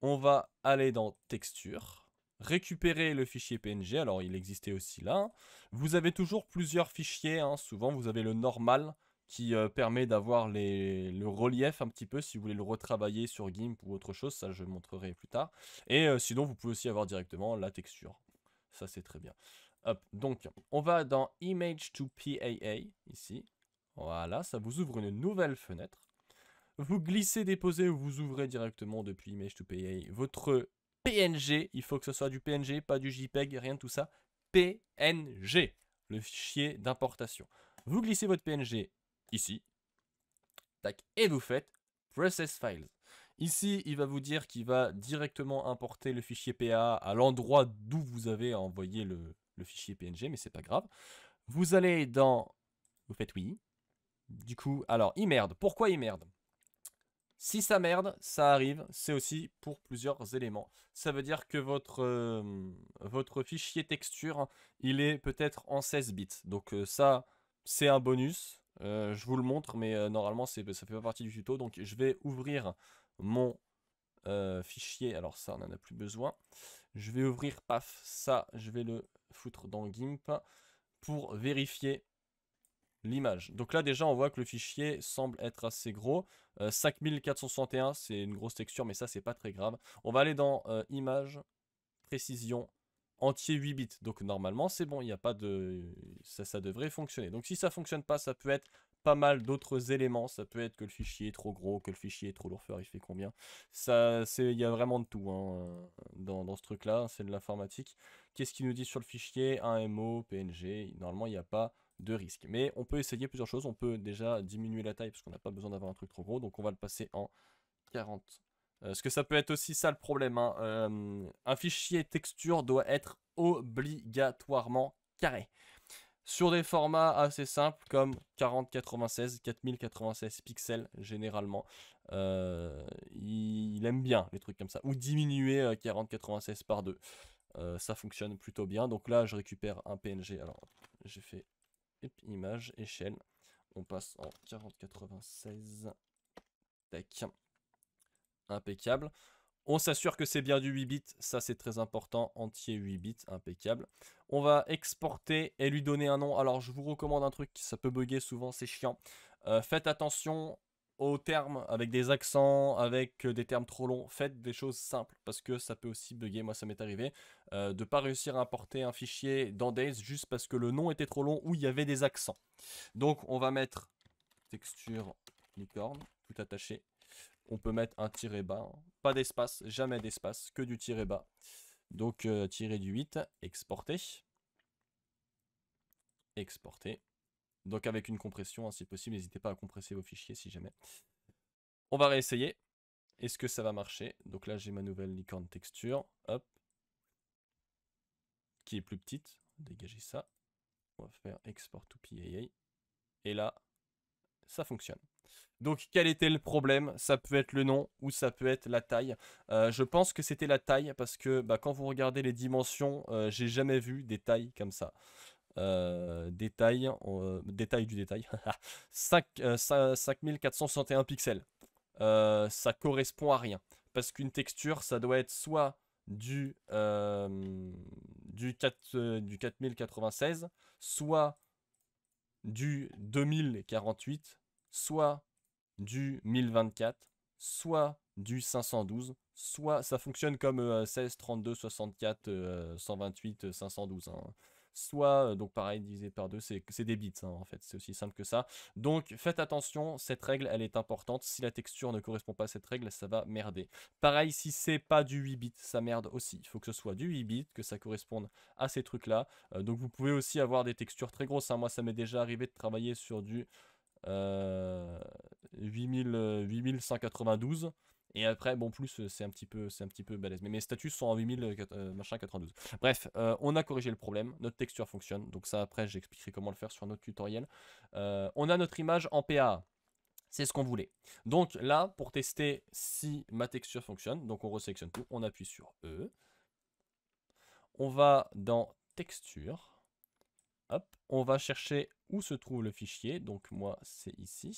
On va aller dans texture récupérer le fichier PNG, alors il existait aussi là. Vous avez toujours plusieurs fichiers, hein. souvent vous avez le normal, qui euh, permet d'avoir le relief un petit peu si vous voulez le retravailler sur GIMP ou autre chose, ça je montrerai plus tard. Et euh, sinon, vous pouvez aussi avoir directement la texture. Ça, c'est très bien. donc, on va dans Image to PAA, ici. Voilà, ça vous ouvre une nouvelle fenêtre. Vous glissez, déposez ou vous ouvrez directement depuis Image to PAA votre PNG. Il faut que ce soit du PNG, pas du JPEG, rien de tout ça. PNG, le fichier d'importation. Vous glissez votre PNG ici. Tac. Et vous faites process files. Ici, il va vous dire qu'il va directement importer le fichier PA à l'endroit d'où vous avez envoyé le, fichier PNG, mais c'est pas grave. Vous allez dans... Vous faites oui. Du coup, alors, il merde. Pourquoi il merde Si ça merde, ça arrive. C'est aussi pour plusieurs éléments. Ça veut dire que votre, euh, votre fichier texture, il est peut-être en 16 bits. Donc euh, ça, c'est un bonus. Euh, je vous le montre, mais euh, normalement, ça fait pas partie du tuto. Donc, je vais ouvrir mon euh, fichier. Alors, ça, on n'en a plus besoin. Je vais ouvrir, paf, ça, je vais le foutre dans GIMP pour vérifier l'image. Donc là, déjà, on voit que le fichier semble être assez gros. 5461, c'est une grosse texture, mais ça, c'est pas très grave. On va aller dans Image, Précision, entier 8 bits. Donc normalement, c'est bon, il n'y a pas de... Ça, ça devrait fonctionner. Donc si ça fonctionne pas, ça peut être pas mal d'autres éléments. Ça peut être que le fichier est trop gros, que le fichier est trop lourd, il fait combien. Ça, c'est, il y a vraiment de tout hein, dans, dans, ce truc-là. C'est de l'informatique. Qu'est-ce qu'il nous dit sur le fichier Un MO, PNG. Normalement, il n'y a pas de risque. Mais on peut essayer plusieurs choses. On peut déjà diminuer la taille parce qu'on n'a pas besoin d'avoir un truc trop gros. Donc on va le passer en 40 euh, parce que ça peut être aussi ça le problème. Hein. Euh, un fichier texture doit être obligatoirement carré. Sur des formats assez simples comme 4096, 4096 pixels généralement, euh, il, aime bien les trucs comme ça. Ou diminuer 4096 par 2. ça fonctionne plutôt bien. Donc là, je récupère un PNG. Alors, j'ai fait image, échelle. On passe en 4096. Tac impeccable. On s'assure que c'est bien du 8 bits, ça c'est très important, entier 8 bits, impeccable. On va exporter et lui donner un nom. Alors je vous recommande un truc, ça peut bugger souvent, c'est chiant. Euh, faites attention aux termes avec des accents, avec euh, des termes trop longs. Faites des choses simples parce que ça peut aussi bugger, moi ça m'est arrivé, euh, de ne pas réussir à importer un fichier dans Days juste parce que le nom était trop long ou il y avait des accents. Donc on va mettre texture licorne, tout attaché on peut mettre un tiré bas. Hein. Pas d'espace, jamais d'espace, que du tiré bas. Donc euh, tirer du 8, exporter. Exporter. Donc avec une compression, hein, si possible, n'hésitez pas à compresser vos fichiers si jamais. On va réessayer. Est-ce que ça va marcher Donc là, j'ai ma nouvelle licorne texture. Hop. Qui est plus petite. Dégagez ça. On va faire export to PAA. Et là, ça fonctionne. Donc quel était le problème Ça peut être le nom ou ça peut être la taille. Euh, je pense que c'était la taille parce que bah, quand vous regardez les dimensions, euh, j'ai jamais vu des tailles comme ça. Euh, détail, détail du détail. 5461 pixels. ça correspond à rien. Parce qu'une texture, ça doit être soit du, du, du 4096, soit du 2048, soit du 1024, soit du 512, soit ça fonctionne comme 16, 32, 64, 128, 512. Soit, euh, donc pareil, divisé par 2, c'est des bits hein, en fait, c'est aussi simple que ça. Donc faites attention, cette règle elle est importante. Si la texture ne correspond pas à cette règle, ça va merder. Pareil, si c'est pas du 8 bits, ça merde aussi. Il faut que ce soit du 8 bits, que ça corresponde à ces trucs là. Euh, donc vous pouvez aussi avoir des textures très grosses. Hein. Moi ça m'est déjà arrivé de travailler sur du 8192. Euh, euh, Et après, bon, plus, euh, c'est un petit peu, c'est un petit peu balèze. Mais mes statuts sont en 8000, machin, 92. Bref, on a corrigé le problème. Notre texture fonctionne. Donc ça, après, j'expliquerai comment le faire sur notre tutoriel. on a notre image en PA. C'est ce qu'on voulait. Donc là, pour tester si ma texture fonctionne, donc on resélectionne tout. On appuie sur E. On va dans texture on va chercher où se trouve le fichier. Donc moi, c'est ici.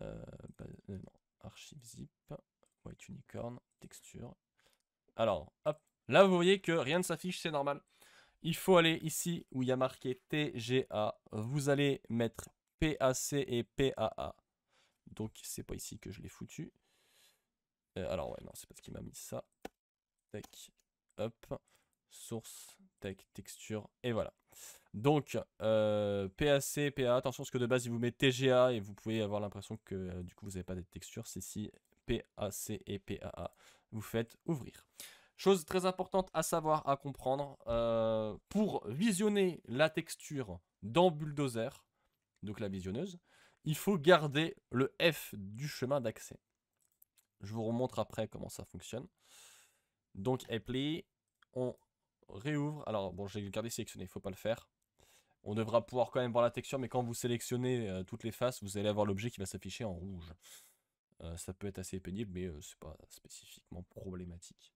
Euh, bah, euh, archive zip, white unicorn, texture. Alors, là vous voyez que rien ne s'affiche, c'est normal. Il faut aller ici où il y a marqué TGA. Vous allez mettre PAC et PAA. Donc c'est pas ici que je l'ai foutu. Euh, alors ouais, non, c'est parce qu'il m'a mis ça. Tech. hop, source, Tech. texture, et voilà. Donc, euh, PAC, PA, attention, parce que de base, il vous met TGA et vous pouvez avoir l'impression que euh, du coup, vous n'avez pas des textures. C'est si PAC et PAA, vous faites ouvrir. Chose très importante à savoir, à comprendre, euh, pour visionner la texture dans Bulldozer, donc la visionneuse, il faut garder le F du chemin d'accès. Je vous remontre après comment ça fonctionne. Donc, Apply, on réouvre. Alors, bon, j'ai gardé sélectionné, il faut pas le faire. On devra pouvoir quand même voir la texture, mais quand vous sélectionnez euh, toutes les faces, vous allez avoir l'objet qui va s'afficher en rouge. Euh, ça peut être assez pénible, mais euh, c'est pas spécifiquement problématique.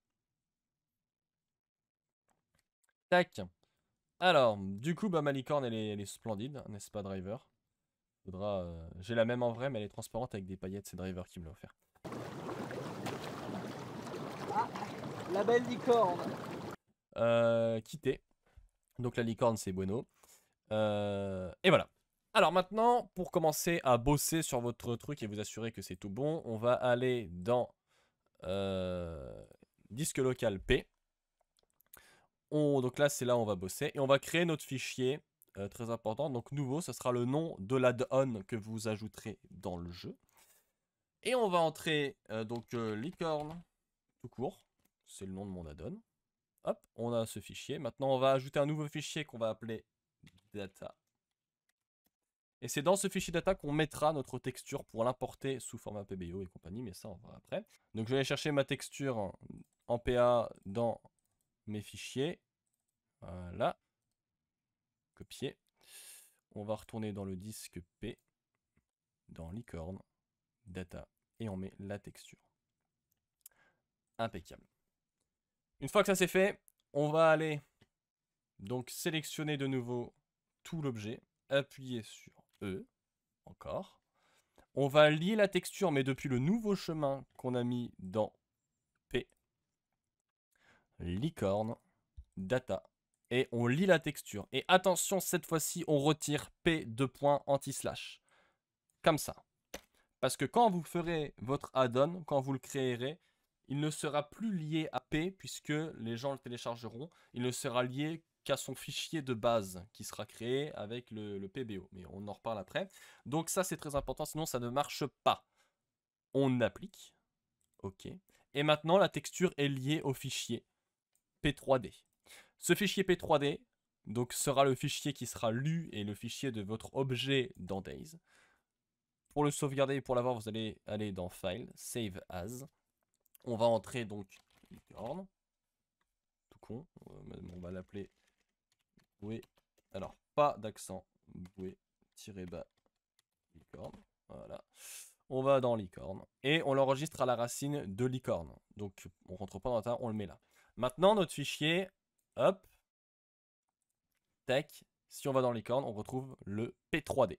Tac. Alors, du coup, bah, ma licorne, elle est, splendide, n'est-ce pas, Driver J'ai la même en vrai, mais elle est transparente avec des paillettes, c'est Driver qui me l'a offert. Ah, la belle licorne euh, quitter. Donc la licorne, c'est bueno. Euh, et voilà. Alors maintenant, pour commencer à bosser sur votre truc et vous assurer que c'est tout bon, on va aller dans euh, disque local P. On, donc là, c'est là on va bosser. Et on va créer notre fichier, très important. Donc nouveau, ce sera le nom de l'add-on que vous ajouterez dans le jeu. Et on va entrer, donc, licorne, tout court. C'est le nom de mon add-on on a ce fichier. Maintenant, on va ajouter un nouveau fichier qu'on va appeler data. Et c'est dans ce fichier data qu'on mettra notre texture pour l'importer sous format PBO et compagnie, mais ça, on verra après. Donc, je vais aller chercher ma texture en PA dans mes fichiers. Voilà. Copier. On va retourner dans le disque P, dans licorne, data, et on met la texture. Impeccable. Une fois que ça c'est fait, on va aller donc sélectionner de nouveau tout l'objet, appuyer sur E, encore. On va lier la texture, mais depuis le nouveau chemin qu'on a mis dans P, licorne, data, et on lit la texture. Et attention, cette fois-ci, on retire P de point anti-slash. Comme ça. Parce que quand vous ferez votre add-on, quand vous le créerez, il ne sera plus lié à P puisque les gens le téléchargeront. Il ne sera lié qu'à son fichier de base qui sera créé avec le, PBO. Mais on en reparle après. Donc ça, c'est très important, sinon ça ne marche pas. On applique. OK. Et maintenant, la texture est liée au fichier P3D. Ce fichier P3D donc sera le fichier qui sera lu et le fichier de votre objet dans Days. Pour le sauvegarder et pour l'avoir, vous allez aller dans File, Save As. On va entrer donc licorne. Tout con. Euh, on va l'appeler oui Alors, pas d'accent. oui. tirer bas, licorne. Voilà. On va dans licorne. Et on l'enregistre à la racine de licorne. Donc, on rentre pas dans la on le met là. Maintenant, notre fichier, hop, tac. Si on va dans licorne, on retrouve le P3D.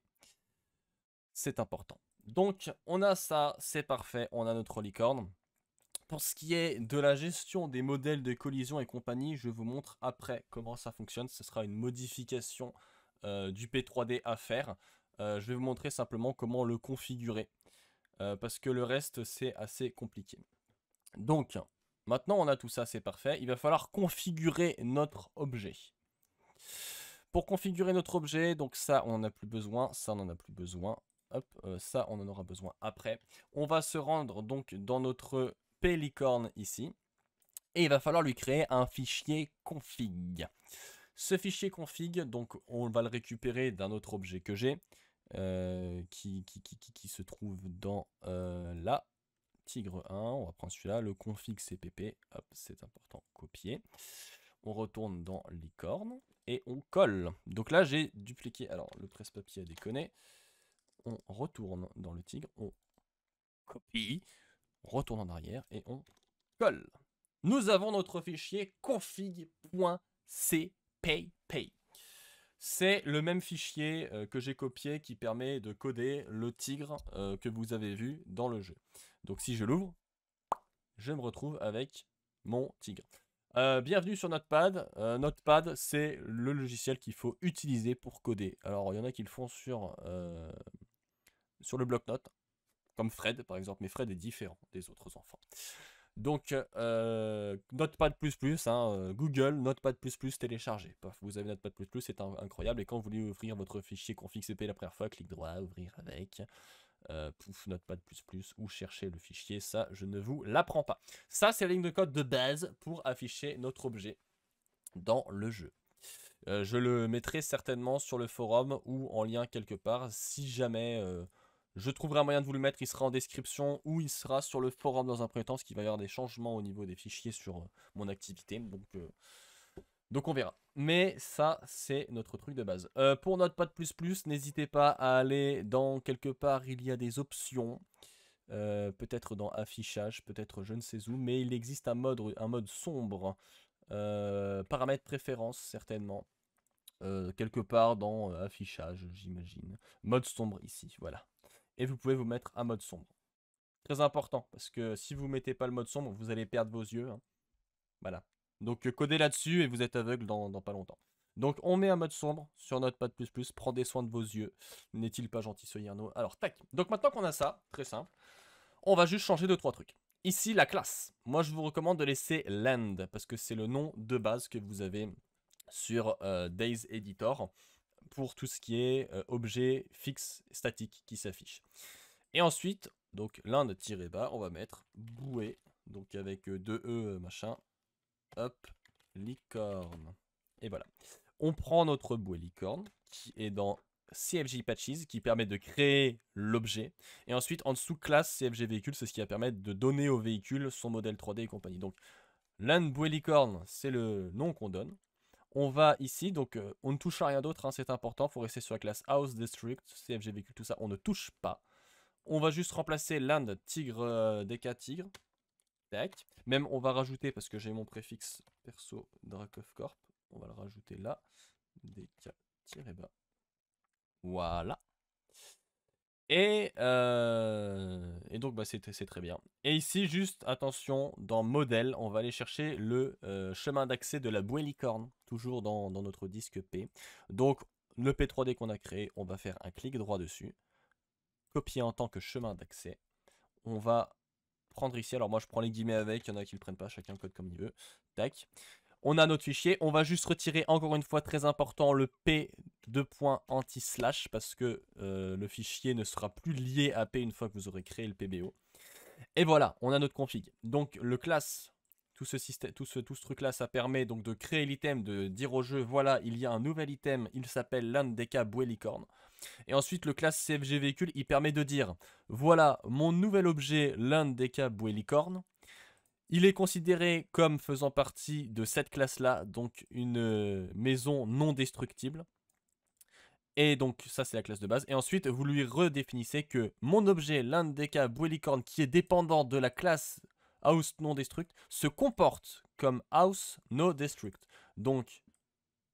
C'est important. Donc, on a ça, c'est parfait. On a notre licorne. Pour ce qui est de la gestion des modèles de collision et compagnie, je vous montre après comment ça fonctionne. Ce sera une modification euh, du P3D à faire. Euh, je vais vous montrer simplement comment le configurer. Euh, parce que le reste, c'est assez compliqué. Donc, maintenant on a tout ça, c'est parfait. Il va falloir configurer notre objet. Pour configurer notre objet, donc ça, on n'en a plus besoin. Ça, on n'en a plus besoin. Hop, ça, on en aura besoin après. On va se rendre donc dans notre licorne ici. Et il va falloir lui créer un fichier config. Ce fichier config, donc on va le récupérer d'un autre objet que j'ai, euh, qui, qui, se trouve dans euh, la Tigre 1, on va prendre celui-là, le config cpp, hop, c'est important, copier. On retourne dans licorne et on colle. Donc là, j'ai dupliqué, alors le presse-papier a déconné. On retourne dans le tigre, on copie, retourne en arrière et on colle. Nous avons notre fichier config.cpp. C'est le même fichier euh, que j'ai copié qui permet de coder le tigre euh, que vous avez vu dans le jeu. Donc si je l'ouvre, je me retrouve avec mon tigre. Euh, bienvenue sur Notepad. Notepad, c'est le logiciel qu'il faut utiliser pour coder. Alors, il y en a qui le font sur, sur le bloc-notes. Comme Fred, par exemple. Mais Fred est différent des autres enfants. Donc, euh, Notepad++, hein, euh, Google, Notepad++, téléchargé. Vous avez Notepad++, c'est incroyable. Et quand vous voulez ouvrir votre fichier config CP la première fois, clic droit, ouvrir avec. Euh, pouf, Notepad++, ou chercher le fichier. Ça, je ne vous l'apprends pas. Ça, c'est la ligne de code de base pour afficher notre objet dans le jeu. Euh, je le mettrai certainement sur le forum ou en lien quelque part si jamais... Je trouverai un moyen de vous le mettre, il sera en description ou il sera sur le forum dans un premier temps, parce va y avoir des changements au niveau des fichiers sur euh, mon activité. Donc, euh, donc on verra. Mais ça, c'est notre truc de base. Euh, pour notre pas de plus plus, n'hésitez pas à aller dans quelque part, il y a des options. peut-être dans affichage, peut-être je ne sais où, mais il existe un mode, un mode sombre. paramètres préférences, certainement. quelque part dans affichage, j'imagine. Mode sombre ici, voilà et vous pouvez vous mettre un mode sombre. Très important, parce que si vous ne mettez pas le mode sombre, vous allez perdre vos yeux. Hein. Voilà. Donc euh, codez là-dessus et vous êtes aveugle dans, pas longtemps. Donc on met un mode sombre sur notre pad++, prenez soin de vos yeux. N'est-il pas gentil ce Alors tac. Donc maintenant qu'on a ça, très simple, on va juste changer de trois trucs. Ici, la classe. Moi, je vous recommande de laisser land, parce que c'est le nom de base que vous avez sur euh, Days Editor pour tout ce qui est euh, objet fixe statique qui s'affiche. Et ensuite, donc l'un de tiré bas, on va mettre bouée, donc avec euh, deux E euh, machin, hop, licorne. Et voilà. On prend notre bouée licorne qui est dans CFG Patches qui permet de créer l'objet. Et ensuite, en dessous, classe CFG Véhicule, c'est ce qui va permettre de donner au véhicule son modèle 3D et compagnie. Donc, l'un de bouée licorne, c'est le nom qu'on donne. On va ici, donc euh, on ne touche à rien d'autre, hein, c'est important, il faut rester sur la classe House, District, CFG Vécu, tout ça, on ne touche pas. On va juste remplacer Land, Tigre, euh, Deca, Tigre. Tac. Même on va rajouter, parce que j'ai mon préfixe perso Dracov Corp, on va le rajouter là. Deca, bas. Voilà. Euh, et, donc, bah, c'est très bien. Et ici, juste attention, dans modèle, on va aller chercher le euh, chemin d'accès de la bouée licorne, toujours dans, notre disque P. Donc, le P3D qu'on a créé, on va faire un clic droit dessus, copier en tant que chemin d'accès. On va prendre ici, alors moi je prends les guillemets avec, il y en a qui le prennent pas, chacun code comme il veut. Tac. On a notre fichier. On va juste retirer, encore une fois, très important, le p 2anti anti-slash parce que euh, le fichier ne sera plus lié à p une fois que vous aurez créé le pbo. Et voilà, on a notre config. Donc le class, tout ce, tout ce, truc-là, ça permet donc de créer l'item, de dire au jeu, voilà, il y a un nouvel item, il s'appelle Lundeka Bouélicorne. Et ensuite, le class CFG véhicule, il permet de dire, voilà, mon nouvel objet, cas Bouélicorne. Il est considéré comme faisant partie de cette classe-là, donc une euh, maison non destructible. Et donc ça c'est la classe de base. Et ensuite vous lui redéfinissez que mon objet, l'un des cas qui est dépendant de la classe House non destruct, se comporte comme House no destruct. Donc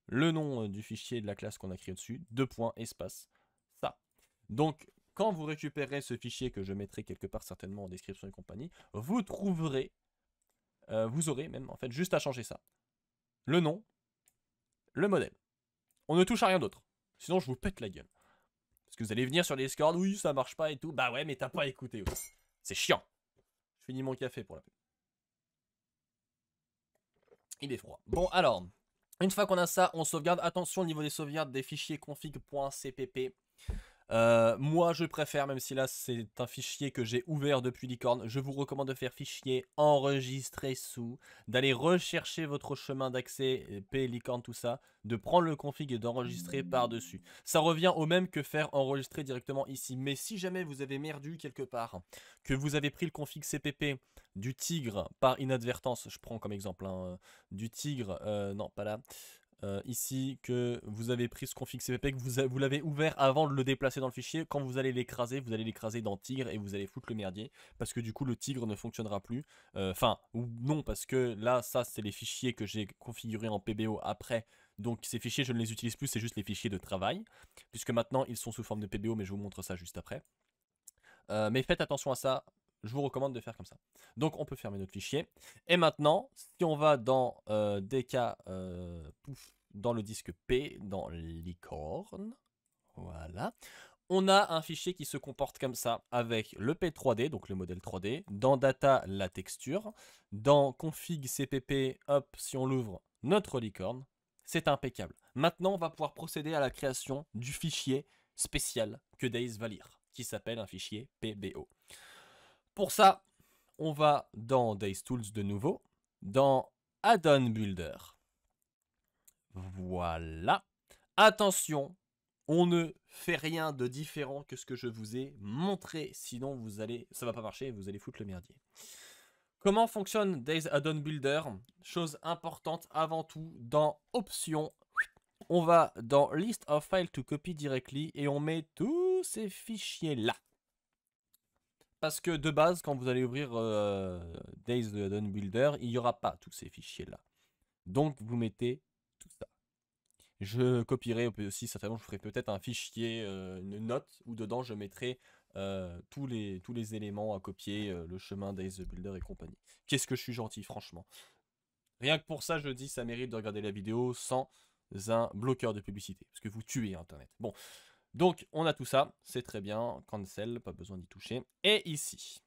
le nom euh, du fichier de la classe qu'on a créé dessus, deux points, espace, ça. Donc quand vous récupérez ce fichier que je mettrai quelque part certainement en description et compagnie, vous trouverez euh, vous aurez même en fait juste à changer ça. Le nom, le modèle. On ne touche à rien d'autre. Sinon, je vous pète la gueule. Parce que vous allez venir sur les Discord, oui, ça marche pas et tout. Bah ouais, mais t'as pas écouté C'est chiant. Je finis mon café pour la Il est froid. Bon, alors, une fois qu'on a ça, on sauvegarde. Attention au niveau des sauvegardes des fichiers config.cpp. Euh, moi, je préfère, même si là c'est un fichier que j'ai ouvert depuis Licorne, je vous recommande de faire fichier enregistrer sous, d'aller rechercher votre chemin d'accès, euh, P, Licorne, tout ça, de prendre le config et d'enregistrer par-dessus. Ça revient au même que faire enregistrer directement ici. Mais si jamais vous avez merdu quelque part, que vous avez pris le config CPP du Tigre par inadvertance, je prends comme exemple un hein, du Tigre, euh, non pas là, euh, ici que vous avez pris ce config cpp, que vous, vous l'avez ouvert avant de le déplacer dans le fichier, quand vous allez l'écraser, vous allez l'écraser dans tigre et vous allez foutre le merdier, parce que du coup le tigre ne fonctionnera plus. Euh, enfin, ou non, parce que là, ça, c'est les fichiers que j'ai configurés en PBO après, donc ces fichiers, je ne les utilise plus, c'est juste les fichiers de travail, puisque maintenant, ils sont sous forme de PBO, mais je vous montre ça juste après. Euh, mais faites attention à ça, je vous recommande de faire comme ça. Donc on peut fermer notre fichier. Et maintenant, si on va dans euh, DK, euh, dans le disque P, dans licorne, voilà, on a un fichier qui se comporte comme ça, avec le P3D, donc le modèle 3D, dans Data, la texture, dans Config CPP, hop, si on l'ouvre, notre licorne, c'est impeccable. Maintenant, on va pouvoir procéder à la création du fichier spécial que Days va lire, qui s'appelle un fichier PBO. Pour ça, on va dans Days Tools de nouveau, dans Add-on Builder. Voilà. Attention, on ne fait rien de différent que ce que je vous ai montré, sinon vous allez, ça va pas marcher, vous allez foutre le merdier. Comment fonctionne Days Add-on Builder Chose importante avant tout, dans Options, on va dans List of Files to Copy directly et on met tous ces fichiers là. Parce que de base, quand vous allez ouvrir euh, Days the Don Builder, il n'y aura pas tous ces fichiers-là. Donc vous mettez tout ça. Je copierai aussi, certainement, je ferai peut-être un fichier, euh, une note, où dedans je mettrai euh, tous, les, tous les éléments à copier, le chemin of the Builder et compagnie. Qu'est-ce que je suis gentil, franchement. Rien que pour ça, je dis, ça mérite de regarder la vidéo sans un bloqueur de publicité, parce que vous tuez Internet. Bon, donc on a tout ça, c'est très bien, cancel, pas besoin d'y toucher. Et ici,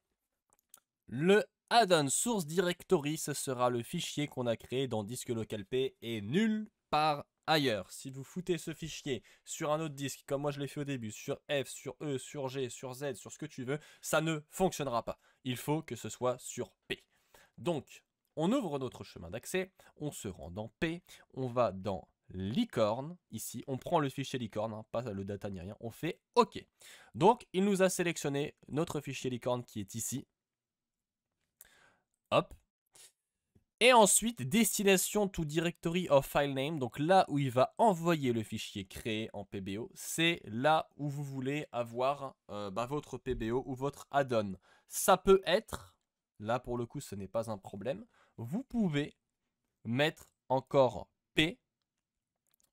le add-on source directory, ce sera le fichier qu'on a créé dans disque local P et nulle part ailleurs. Si vous foutez ce fichier sur un autre disque, comme moi je l'ai fait au début, sur F, sur E, sur G, sur Z, sur ce que tu veux, ça ne fonctionnera pas. Il faut que ce soit sur P. Donc, on ouvre notre chemin d'accès, on se rend dans P, on va dans licorne. Ici, on prend le fichier licorne, hein, pas le data ni rien. On fait OK. Donc, il nous a sélectionné notre fichier licorne qui est ici. Hop. Et ensuite, destination to directory of file name. Donc là où il va envoyer le fichier créé en PBO, c'est là où vous voulez avoir euh, bah, votre PBO ou votre add-on. Ça peut être, là pour le coup ce n'est pas un problème, vous pouvez mettre encore P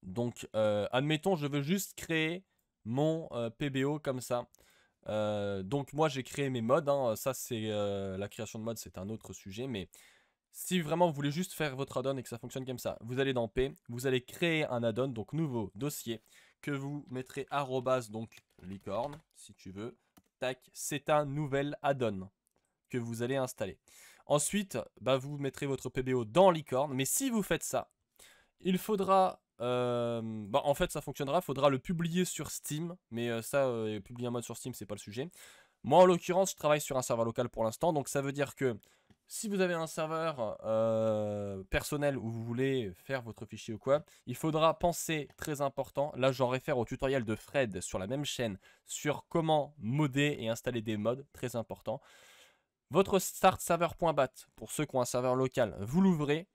donc, euh, admettons, je veux juste créer mon euh, PBO comme ça. Euh, donc, moi, j'ai créé mes modes. Hein. Ça, c'est la création de modes, c'est un autre sujet. Mais si vraiment vous voulez juste faire votre add-on et que ça fonctionne comme ça, vous allez dans P, vous allez créer un add-on, donc nouveau dossier, que vous mettrez arrobas, donc licorne, si tu veux. Tac, c'est un nouvel add-on que vous allez installer. Ensuite, bah, vous mettrez votre PBO dans licorne. Mais si vous faites ça, il faudra euh, bah, en fait, ça fonctionnera. Faudra le publier sur Steam. Mais euh, ça, euh, publier un mode sur Steam, c'est pas le sujet. Moi, en l'occurrence, je travaille sur un serveur local pour l'instant. Donc, ça veut dire que si vous avez un serveur personnel où vous voulez faire votre fichier ou quoi, il faudra penser, très important, là j'en réfère au tutoriel de Fred sur la même chaîne, sur comment modder et installer des mods, très important. Votre start pour ceux qui ont un serveur local, vous l'ouvrez,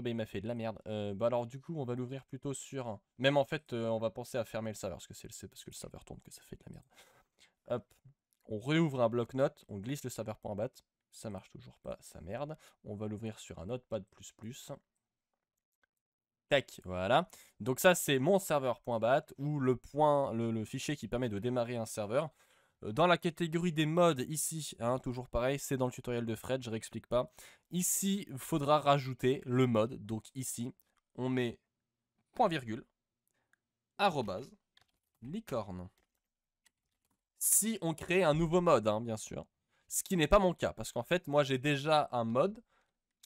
ah bah, il m'a fait de la merde. Euh, bah alors du coup on va l'ouvrir plutôt sur... Même en fait euh, on va penser à fermer le serveur parce que c'est le... parce que le serveur tourne que ça fait de la merde. Hop. On réouvre un bloc note on glisse le serveur.bat. Ça marche toujours pas, ça merde. On va l'ouvrir sur un autre plus Tac, voilà. Donc ça c'est mon serveur.bat ou le point, le fichier qui permet de démarrer un serveur. Euh, dans la catégorie des modes, ici, hein, toujours pareil, c'est dans le tutoriel de Fred, je ne réexplique pas. Ici, il faudra rajouter le mode. Donc ici, on met point virgule, arrobase, licorne. Si on crée un nouveau mode, hein, bien sûr. Ce qui n'est pas mon cas, parce qu'en fait, moi j'ai déjà un mode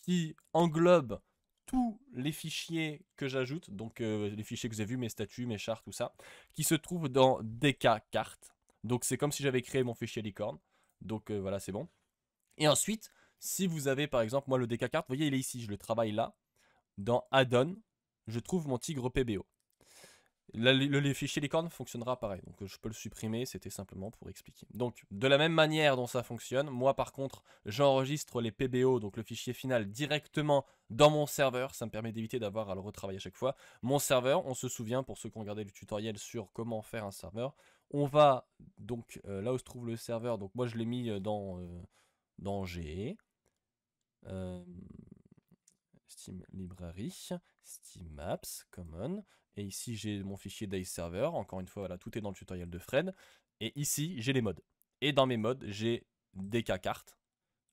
qui englobe tous les fichiers que j'ajoute, donc euh, les fichiers que vous avez vus, mes statuts, mes charts, tout ça, qui se trouvent dans DK cartes. Donc c'est comme si j'avais créé mon fichier licorne. Donc euh, voilà, c'est bon. Et ensuite, si vous avez par exemple, moi le DK vous voyez, il est ici, je le travaille là. Dans add-on, je trouve mon tigre PBO. le, fichier licorne fonctionnera pareil. Donc euh, je peux le supprimer, c'était simplement pour expliquer. Donc de la même manière dont ça fonctionne, moi par contre, j'enregistre les PBO, donc le fichier final, directement dans mon serveur. Ça me permet d'éviter d'avoir à le retravailler à chaque fois. Mon serveur, on se souvient, pour ceux qui ont regardé le tutoriel sur comment faire un serveur, on va donc euh, là où se trouve le serveur. Donc moi je l'ai mis euh, dans, euh, GE. Steam Library, Steam Maps, Common. Et ici j'ai mon fichier Dice Server. Encore une fois, voilà, tout est dans le tutoriel de Fred. Et ici j'ai les modes. Et dans mes modes, j'ai DK cartes,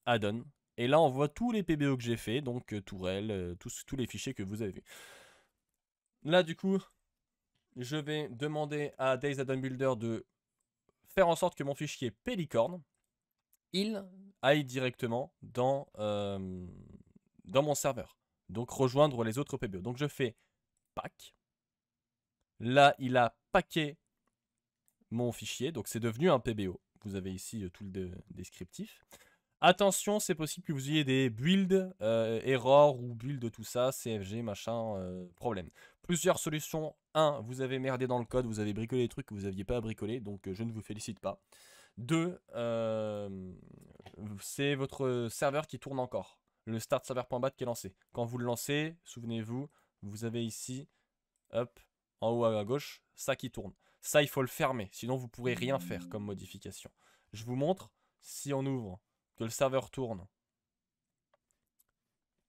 add-on. Et là on voit tous les PBO que j'ai fait, donc Tourelle, tous, tous les fichiers que vous avez vus. Là du coup, je vais demander à Days Addon Builder de faire en sorte que mon fichier Pelicorn, il aille directement dans, euh, dans mon serveur. Donc rejoindre les autres PBO. Donc je fais pack. Là, il a packé mon fichier. Donc c'est devenu un PBO. Vous avez ici euh, tout le descriptif. Attention, c'est possible que vous ayez des builds, euh, ou build de tout ça, CFG, machin, euh, problème. Plusieurs solutions 1. Vous avez merdé dans le code, vous avez bricolé des trucs que vous n'aviez pas à bricoler, donc euh, je ne vous félicite pas. 2. Euh, c'est votre serveur qui tourne encore. Le start server.bat qui est lancé. Quand vous le lancez, souvenez-vous, vous avez ici, hop, en haut à gauche, ça qui tourne. Ça, il faut le fermer, sinon vous ne pourrez rien faire comme modification. Je vous montre, si on ouvre, que le serveur tourne.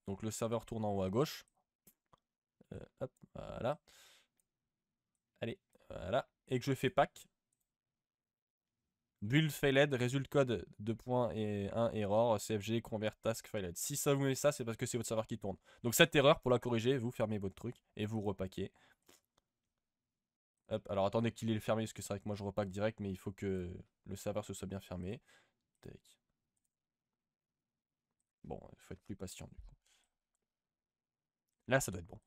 Donc le serveur tourne en haut à gauche. Euh, hop, voilà. Voilà. Et que je fais pack. Build failed, result code 2.1 error, CFG, convert task failed. Si ça vous met ça, c'est parce que c'est votre serveur qui tourne. Donc cette erreur, pour la corriger, vous fermez votre truc et vous repaquez. alors attendez qu'il ait le fermé, parce que c'est vrai que moi je repack direct, mais il faut que le serveur se soit bien fermé. Bon, il faut être plus patient du coup. Là, ça doit être bon.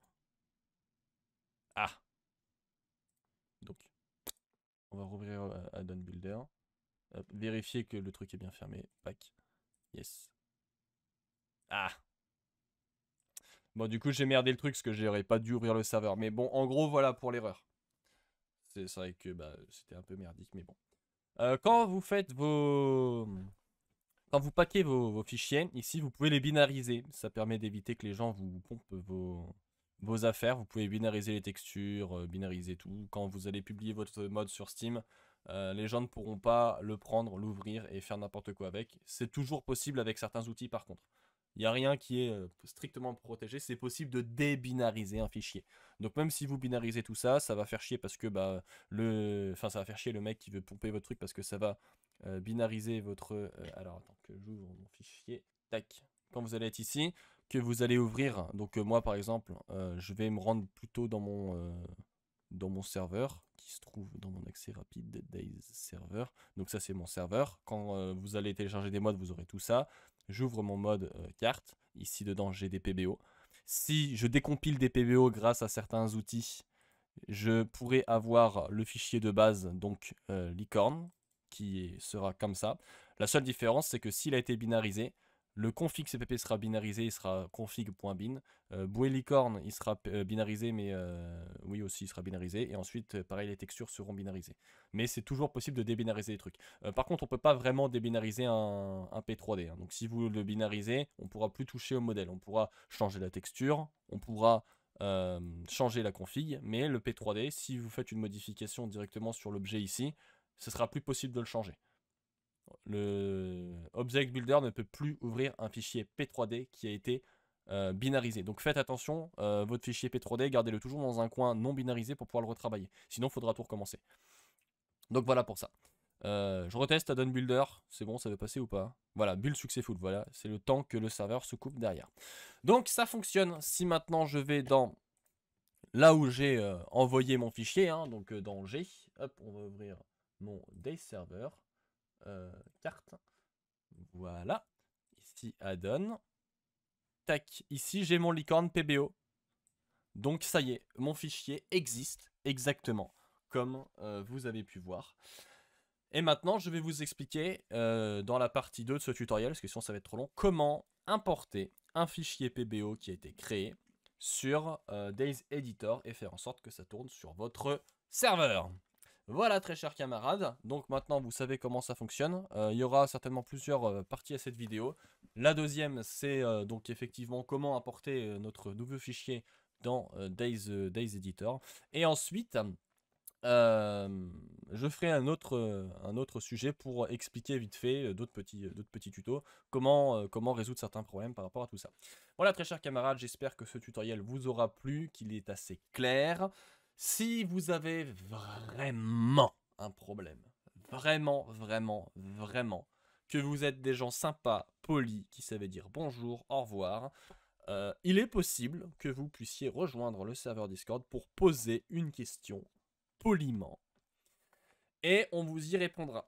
Ah on va rouvrir add euh, Builder. vérifier que le truc est bien fermé. Pack. Yes. Ah Bon, du coup, j'ai merdé le truc parce que j'aurais pas dû ouvrir le serveur. Mais bon, en gros, voilà pour l'erreur. C'est vrai que bah, c'était un peu merdique, mais bon. Euh, quand vous faites vos... Quand vous paquez vos, fichiers, ici, vous pouvez les binariser. Ça permet d'éviter que les gens vous pompent vos, vos affaires. Vous pouvez binariser les textures, euh, binariser tout. Quand vous allez publier votre mode sur Steam, euh, les gens ne pourront pas le prendre, l'ouvrir et faire n'importe quoi avec. C'est toujours possible avec certains outils par contre. Il n'y a rien qui est euh, strictement protégé. C'est possible de débinariser un fichier. Donc même si vous binarisez tout ça, ça va faire chier parce que bah, le... Enfin, ça va faire chier le mec qui veut pomper votre truc parce que ça va binariser votre... alors, attends que j'ouvre mon fichier. Tac. Quand vous allez être ici, que vous allez ouvrir. Donc euh, moi par exemple, euh, je vais me rendre plutôt dans mon, euh, dans mon serveur qui se trouve dans mon accès rapide Days Server. Donc ça c'est mon serveur. Quand vous allez télécharger des modes, vous aurez tout ça. J'ouvre mon mode carte. Ici dedans j'ai des PBO. Si je décompile des PBO grâce à certains outils, je pourrais avoir le fichier de base, donc licorne, qui sera comme ça. La seule différence c'est que s'il a été binarisé, le config CPP sera binarisé, il sera config.bin. Euh, licorne, il sera euh, binarisé, mais euh, oui aussi, il sera binarisé. Et ensuite, euh, pareil, les textures seront binarisées. Mais c'est toujours possible de débinariser les trucs. par contre, on ne peut pas vraiment débinariser un, P3D. Hein. Donc si vous le binarisez, on ne pourra plus toucher au modèle. On pourra changer la texture, on pourra changer la config, mais le P3D, si vous faites une modification directement sur l'objet ici, ce sera plus possible de le changer le Object Builder ne peut plus ouvrir un fichier P3D qui a été euh, binarisé. Donc faites attention, euh, votre fichier P3D, gardez-le toujours dans un coin non binarisé pour pouvoir le retravailler. Sinon, il faudra tout recommencer. Donc voilà pour ça. Euh, je reteste Addon Builder, c'est bon, ça veut passer ou pas Voilà, build successful, voilà, c'est le temps que le serveur se coupe derrière. Donc ça fonctionne, si maintenant je vais dans là où j'ai envoyé mon fichier, hein, donc dans G, hop, on va ouvrir mon day server, euh, carte. Voilà. Ici, add-on. Tac. Ici, j'ai mon licorne PBO. Donc ça y est, mon fichier existe exactement comme euh, vous avez pu voir. Et maintenant, je vais vous expliquer euh, dans la partie 2 de ce tutoriel, parce que sinon ça va être trop long, comment importer un fichier PBO qui a été créé sur Days Editor et faire en sorte que ça tourne sur votre serveur. Voilà très chers camarades, donc maintenant vous savez comment ça fonctionne, euh, il y aura certainement plusieurs euh, parties à cette vidéo. La deuxième c'est euh, donc effectivement comment apporter notre nouveau fichier dans Days, Days, Editor. Et ensuite, je ferai un autre, un autre sujet pour expliquer vite fait d'autres petits, petits tutos, comment, comment résoudre certains problèmes par rapport à tout ça. Voilà très chers camarades, j'espère que ce tutoriel vous aura plu, qu'il est assez clair. Si vous avez vraiment un problème, vraiment, vraiment, vraiment, que vous êtes des gens sympas, polis, qui savent dire bonjour, au revoir, euh, il est possible que vous puissiez rejoindre le serveur Discord pour poser une question poliment. Et on vous y répondra.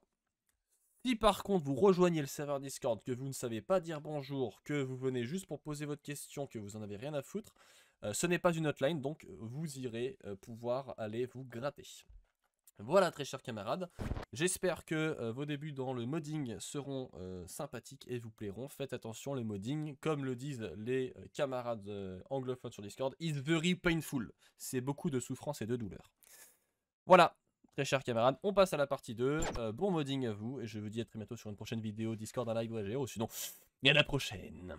Si par contre vous rejoignez le serveur Discord, que vous ne savez pas dire bonjour, que vous venez juste pour poser votre question, que vous en avez rien à foutre, euh, ce n'est pas une hotline, donc euh, vous irez euh, pouvoir aller vous gratter. Voilà très chers camarades, j'espère que vos débuts dans le modding seront sympathiques et vous plairont. Faites attention, le modding, comme le disent les camarades anglophones sur Discord, is very painful. C'est beaucoup de souffrance et de douleur. Voilà, très chers camarades, on passe à la partie 2. bon modding à vous et je vous dis à très bientôt sur une prochaine vidéo Discord, un live ou géo. sinon, et à la prochaine.